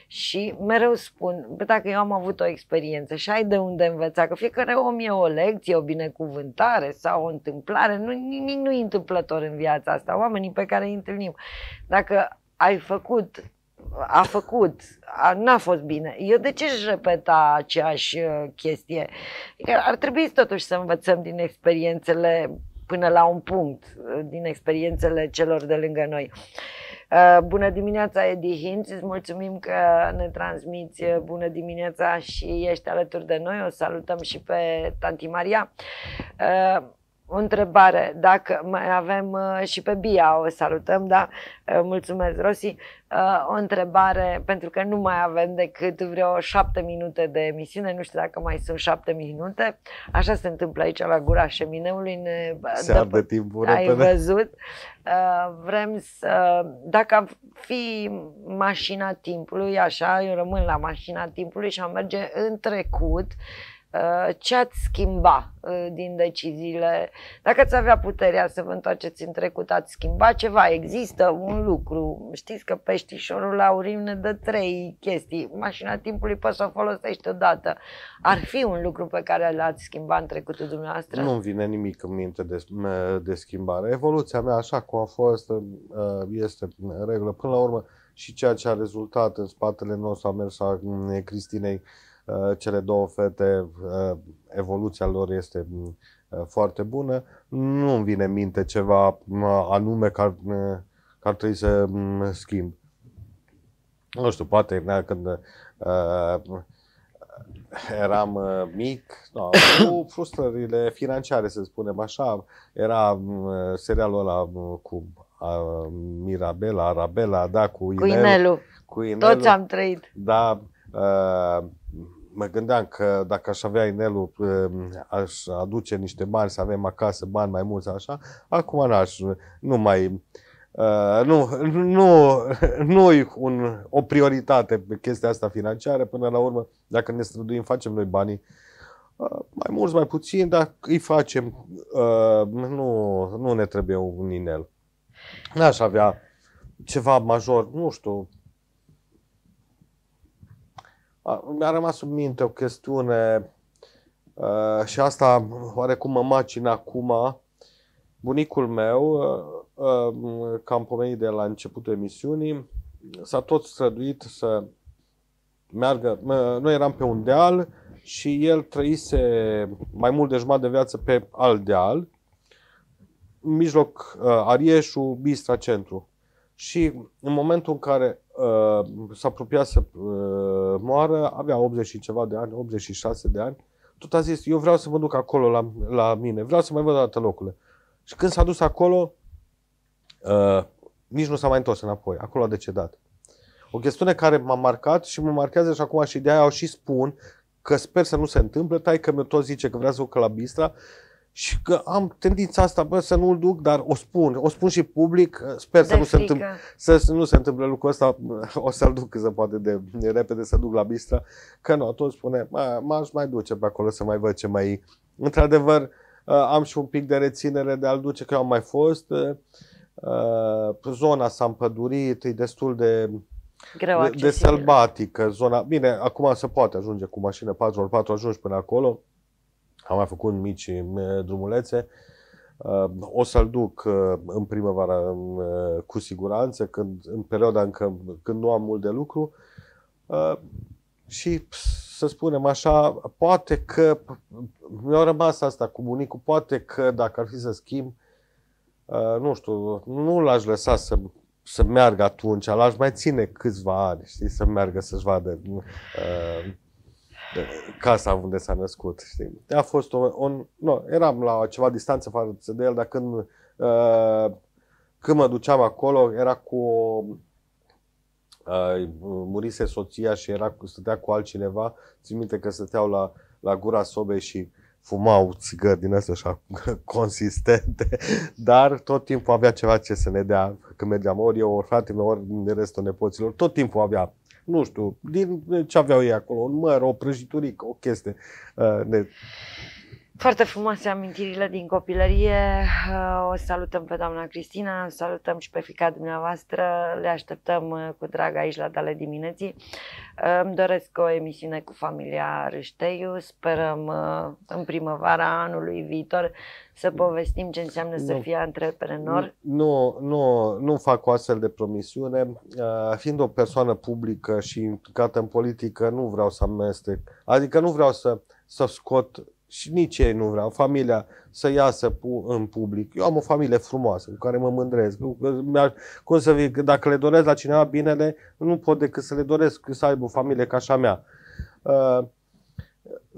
Și mereu spun, dacă eu am avut o experiență și ai de unde învăța, că fiecare om e o lecție, o binecuvântare sau o întâmplare, nu, nimic nu e întâmplător în viața asta, oamenii pe care îi întâlnim. Dacă ai făcut a făcut, a, n-a fost bine. Eu de ce își repeta aceeași uh, chestie? ar trebui totuși să învățăm din experiențele până la un punct, uh, din experiențele celor de lângă noi. Uh, bună dimineața, Edi Hinț, îți mulțumim că ne transmiți bună dimineața și ești alături de noi. O salutăm și pe Tanti Maria o întrebare, dacă mai avem uh, și pe Bia, o salutăm, da? Uh, mulțumesc, Rosi. Uh, o întrebare, pentru că nu mai avem decât vreo șapte minute de emisiune, nu știu dacă mai sunt șapte minute. Așa se întâmplă aici la gura șemineului. Ne se dă, arde timpul Ai repede. văzut? Vrem să, dacă am fi mașina timpului, așa, eu rămân la mașina timpului și am merge în trecut, Uh, ce ați schimba uh, din deciziile? Dacă ați avea puterea să vă întoarceți în trecut, ați schimba ceva? Există un lucru. Știți că peștișorul aurim ne dă trei chestii. Mașina timpului poți să o folosești odată. Ar fi un lucru pe care l-ați schimba în trecutul dumneavoastră? Nu-mi vine nimic în minte de, de schimbare. Evoluția mea, așa cum a fost, uh, este în regulă. Până la urmă, și ceea ce a rezultat în spatele nostru a mers a Cristinei uh, Eh, cele două fete, eh, evoluția lor este mm, eh, foarte bună. Nu îmi vine în minte ceva mm, anume care mm, ar trebui să schimb. Nu știu, poate când uh, eram uh, mic, no, da, cu frustrările financiare, să spunem așa, era uh, serialul ăla cu uh, Mirabela, Arabela, da, cu, cu Inelu. Cu Inelu. Toți am trăit. Da, uh, mă gândeam că dacă aș avea inelul, um, aș aduce niște bani, să avem acasă bani mai mulți, așa. Acum n-aș, nu mai... Uh, nu, nu, nu e un, o prioritate pe chestia asta financiară. Până la urmă, dacă ne străduim, facem noi banii uh, mai mulți, mai puțin, dar îi facem. Uh, nu, nu ne trebuie un inel. N-aș avea ceva major, nu știu, mi-a rămas sub minte o chestiune uh, și asta oarecum mă macin acum. Bunicul meu, uh, uh, pomenit de la începutul emisiunii, s-a tot străduit să meargă. Noi eram pe un deal și el trăise mai mult de jumătate de viață pe alt deal, în mijloc Arieșu, Bistra, centru. Și în momentul în care uh, s-a apropiat să uh, moară, avea 80 și ceva de ani, 86 de ani, tot a zis, eu vreau să mă duc acolo la, la mine, vreau să mai văd toate locurile. Și când s-a dus acolo, uh, nici nu s-a mai întors înapoi, acolo a decedat. O chestiune care m-a marcat și mă marchează și acum și de aia o și spun că sper să nu se întâmple, tai că mi tot zice că vrea să o la Bistra, și că am tendința asta bă, să nu-l duc, dar o spun, o spun și public, uh, sper să nu, se întâmple, să nu se întâmple lucrul ăsta, o să-l duc cât se poate de, repede să duc la Bistra, că nu, tot spune, m-aș mai duce pe acolo să mai văd ce mai e. Într-adevăr, uh, am și un pic de reținere de a-l duce, că eu am mai fost, uh, zona s-a împădurit, e destul de Greu de, de sălbatică zona. Bine, acum se poate ajunge cu mașină 4x4, ajungi până acolo, am mai făcut mici drumulețe. Uh, o să-l duc uh, în primăvară uh, cu siguranță, când, în perioada încă, când nu am mult de lucru. Și să spunem așa, poate că mi-a rămas asta cu bunicul, poate că dacă ar fi să schimb, nu știu, nu l-aș lăsa să să meargă atunci, l-aș mai ține câțiva ani, știi, să meargă să-și vadă uh, casa unde s-a născut, știi? A fost un, un, no, eram la ceva distanță față de el, dar când, uh, când mă duceam acolo, era cu o, uh, murise soția și era, stătea cu altcineva. Țin minte că stăteau la, la gura sobei și fumau țigări din astea așa consistente, dar tot timpul avea ceva ce să ne dea când mergeam. Ori eu, ori fratele ori restul nepoților, tot timpul avea nu știu, din ce aveau ei acolo, un măr, o prăjiturică, o chestie. Uh, de... Foarte frumoase amintirile din copilărie. O salutăm pe doamna Cristina, o salutăm și pe fica dumneavoastră. Le așteptăm uh, cu drag aici la Dale dimineții. Uh, îmi doresc o emisiune cu familia Râșteiu. Sperăm uh, în primăvara anului viitor să povestim ce înseamnă nu, să fii antreprenor. Nu, nu, nu fac o astfel de promisiune. Fiind o persoană publică și implicată în politică, nu vreau să amestec. Adică nu vreau să, să scot și nici ei nu vreau, familia să iasă pu- în public. Eu am o familie frumoasă cu care mă mândresc. Cum să zic, dacă le doresc la cineva binele, nu pot decât să le doresc să aibă o familie ca așa mea. Uh,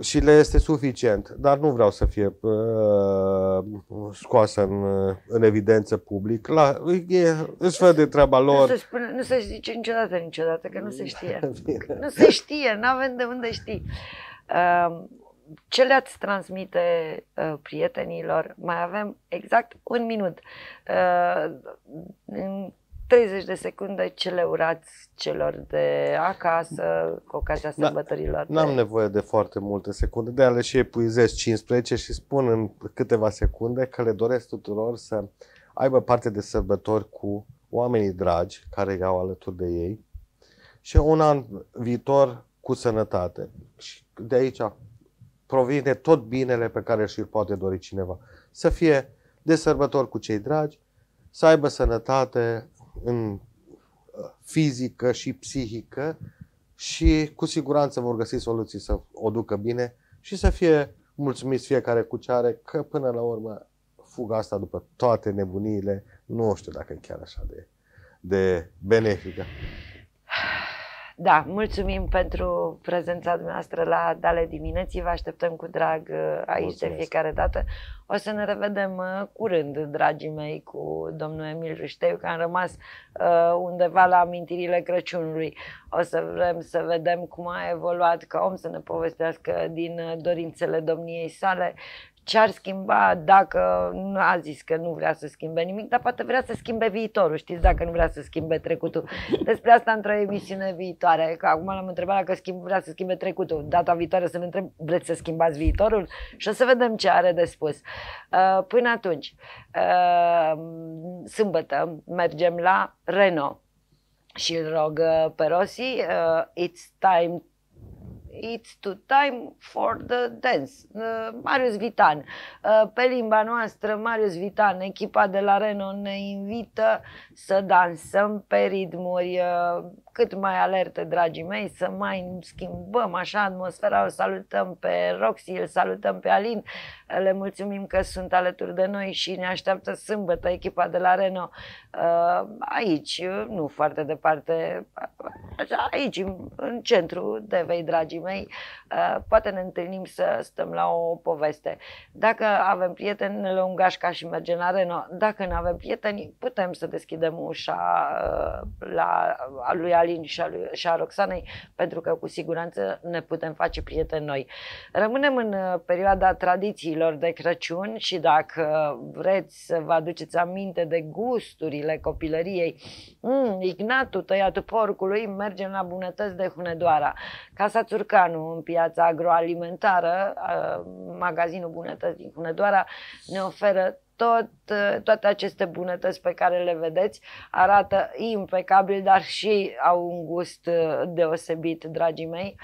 și le este suficient, dar nu vreau să fie uh, scoasă în, uh, în evidență public. La, e, își văd de treaba lor. Nu se, spune, nu se zice niciodată, niciodată, că nu se știe. nu se știe, nu avem de unde ști. Uh, ce le-ați transmite uh, prietenilor? Mai avem exact un minut. Uh, în 30 de secunde ce le urați celor de acasă cu ocazia da, sărbătorilor? N-am de... nevoie de foarte multe secunde, de ale și epuizez 15 și spun în câteva secunde că le doresc tuturor să aibă parte de sărbători cu oamenii dragi care i-au alături de ei și un an viitor cu sănătate. Și de aici provine tot binele pe care și-l poate dori cineva. Să fie de sărbători cu cei dragi, să aibă sănătate în uh, fizică și psihică și cu siguranță vor găsi soluții să o ducă bine și să fie mulțumiți fiecare cu ce are, că până la urmă fuga asta după toate nebuniile, nu știu dacă e chiar așa de, de benefică. Da, mulțumim pentru prezența dumneavoastră la Dale Dimineții. Vă așteptăm cu drag uh, aici Mulțumesc. de fiecare dată. O să ne revedem uh, curând, dragii mei, cu domnul Emil Rișteu, că am rămas uh, undeva la amintirile Crăciunului. O să vrem să vedem cum a evoluat ca om, să ne povestească din dorințele domniei sale ce ar schimba dacă a zis că nu vrea să schimbe nimic, dar poate vrea să schimbe viitorul, știți, dacă nu vrea să schimbe trecutul. Despre asta într-o emisiune viitoare, că acum l-am întrebat dacă schimb, vrea să schimbe trecutul. Data viitoare să l întreb, vreți să schimbați viitorul? Și o să vedem ce are de spus. Uh, până atunci, uh, sâmbătă mergem la Renault și îl rog uh, pe Rossi, uh, it's time It's to time for the dance. Uh, Marius Vitan. Uh, pe limba noastră, Marius Vitan, echipa de la Reno ne invită să dansăm pe ritmuri uh, cât mai alerte, dragii mei, să mai schimbăm așa atmosfera. O salutăm pe Roxy, îl salutăm pe Alin. Le mulțumim că sunt alături de noi și ne așteaptă sâmbătă echipa de la Reno uh, aici, nu foarte departe, așa, aici, în, centru de vei, dragii colegii mei, uh, poate ne întâlnim să stăm la o poveste. Dacă avem prieteni, ne luăm gașca și mergem în arenă. Dacă nu avem prieteni, putem să deschidem ușa uh, la, a lui Alin și a, lui, și a Roxanei, pentru că cu siguranță ne putem face prieteni noi. Rămânem în uh, perioada tradițiilor de Crăciun și dacă vreți să vă aduceți aminte de gusturile copilăriei, mm, Ignatul, tăiatul porcului, mergem la bunătăți de Hunedoara. Casa Țurc Vulcanul în piața agroalimentară, magazinul Bunătăți din Hunedoara, ne oferă tot, toate aceste bunătăți pe care le vedeți arată impecabil, dar și au un gust deosebit, dragii mei.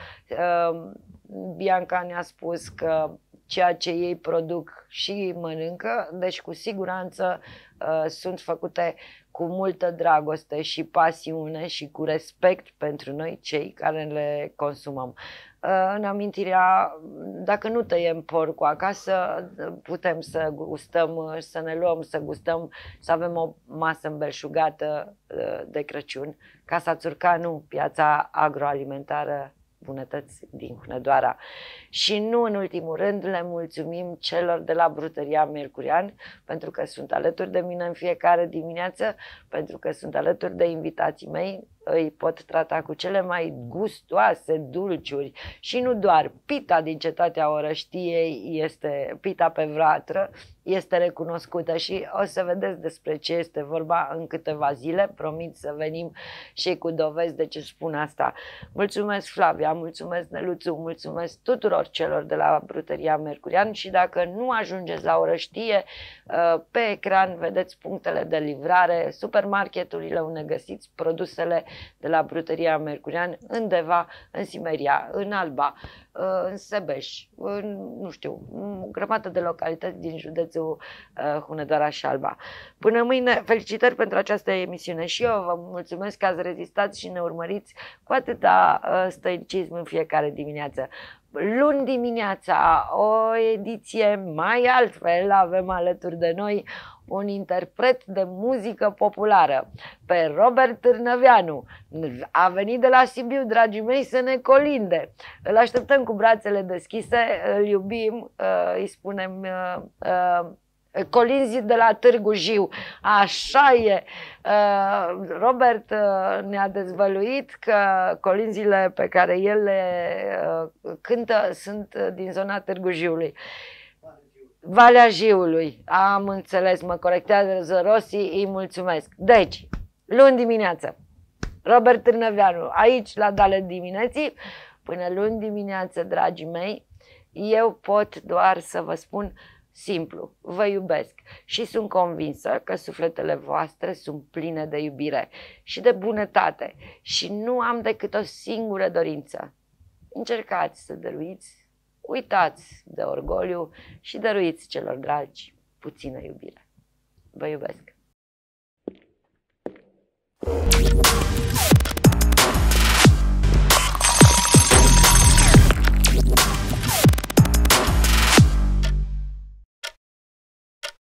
Bianca ne-a spus că ceea ce ei produc și mănâncă, deci cu siguranță uh, sunt făcute cu multă dragoste și pasiune și cu respect pentru noi cei care le consumăm. Uh, în amintirea, dacă nu tăiem porcul acasă, putem să gustăm, uh, să ne luăm, să gustăm, să avem o masă îmbelșugată uh, de Crăciun. Casa Țurcanu, piața agroalimentară Bunătăți din Hunedoara și nu în ultimul rând le mulțumim celor de la Brutăria Mercurian pentru că sunt alături de mine în fiecare dimineață, pentru că sunt alături de invitații mei, îi pot trata cu cele mai gustoase dulciuri și nu doar. Pita din cetatea Orăștiei este, pita pe vratră, este recunoscută și o să vedeți despre ce este vorba în câteva zile. Promit să venim și cu dovezi de ce spun asta. Mulțumesc Flavia, mulțumesc Neluțu, mulțumesc tuturor tuturor celor de la Brutăria Mercurian și dacă nu ajungeți la o răștie, uh, pe ecran vedeți punctele de livrare, supermarketurile unde găsiți produsele de la Brutăria Mercurian undeva în Simeria, în Alba, uh, în Sebeș, în, nu știu, o grămadă de localități din județul uh, Hunedoara și Alba. Până mâine, felicitări pentru această emisiune și eu vă mulțumesc că ați rezistat și ne urmăriți cu atâta stăicism în fiecare dimineață luni dimineața o ediție mai altfel. Avem alături de noi un interpret de muzică populară, pe Robert Târnăveanu. A venit de la Sibiu, dragii mei, să ne colinde. Îl așteptăm cu brațele deschise, îl iubim, uh, îi spunem uh, uh, colinzii de la Târgu Jiu. Așa e. Uh, Robert uh, ne-a dezvăluit că colinzile pe care el le uh, cântă sunt din zona Târgu Jiului. Valea Jiului. Am înțeles, mă corectează Rosi, îi mulțumesc. Deci, luni dimineață, Robert Târnăveanu, aici la Dale dimineții, până luni dimineață, dragii mei, eu pot doar să vă spun Simplu, vă iubesc și sunt convinsă că sufletele voastre sunt pline de iubire și de bunătate și nu am decât o singură dorință. Încercați să dăruiți, uitați de orgoliu și dăruiți celor dragi puțină iubire. Vă iubesc!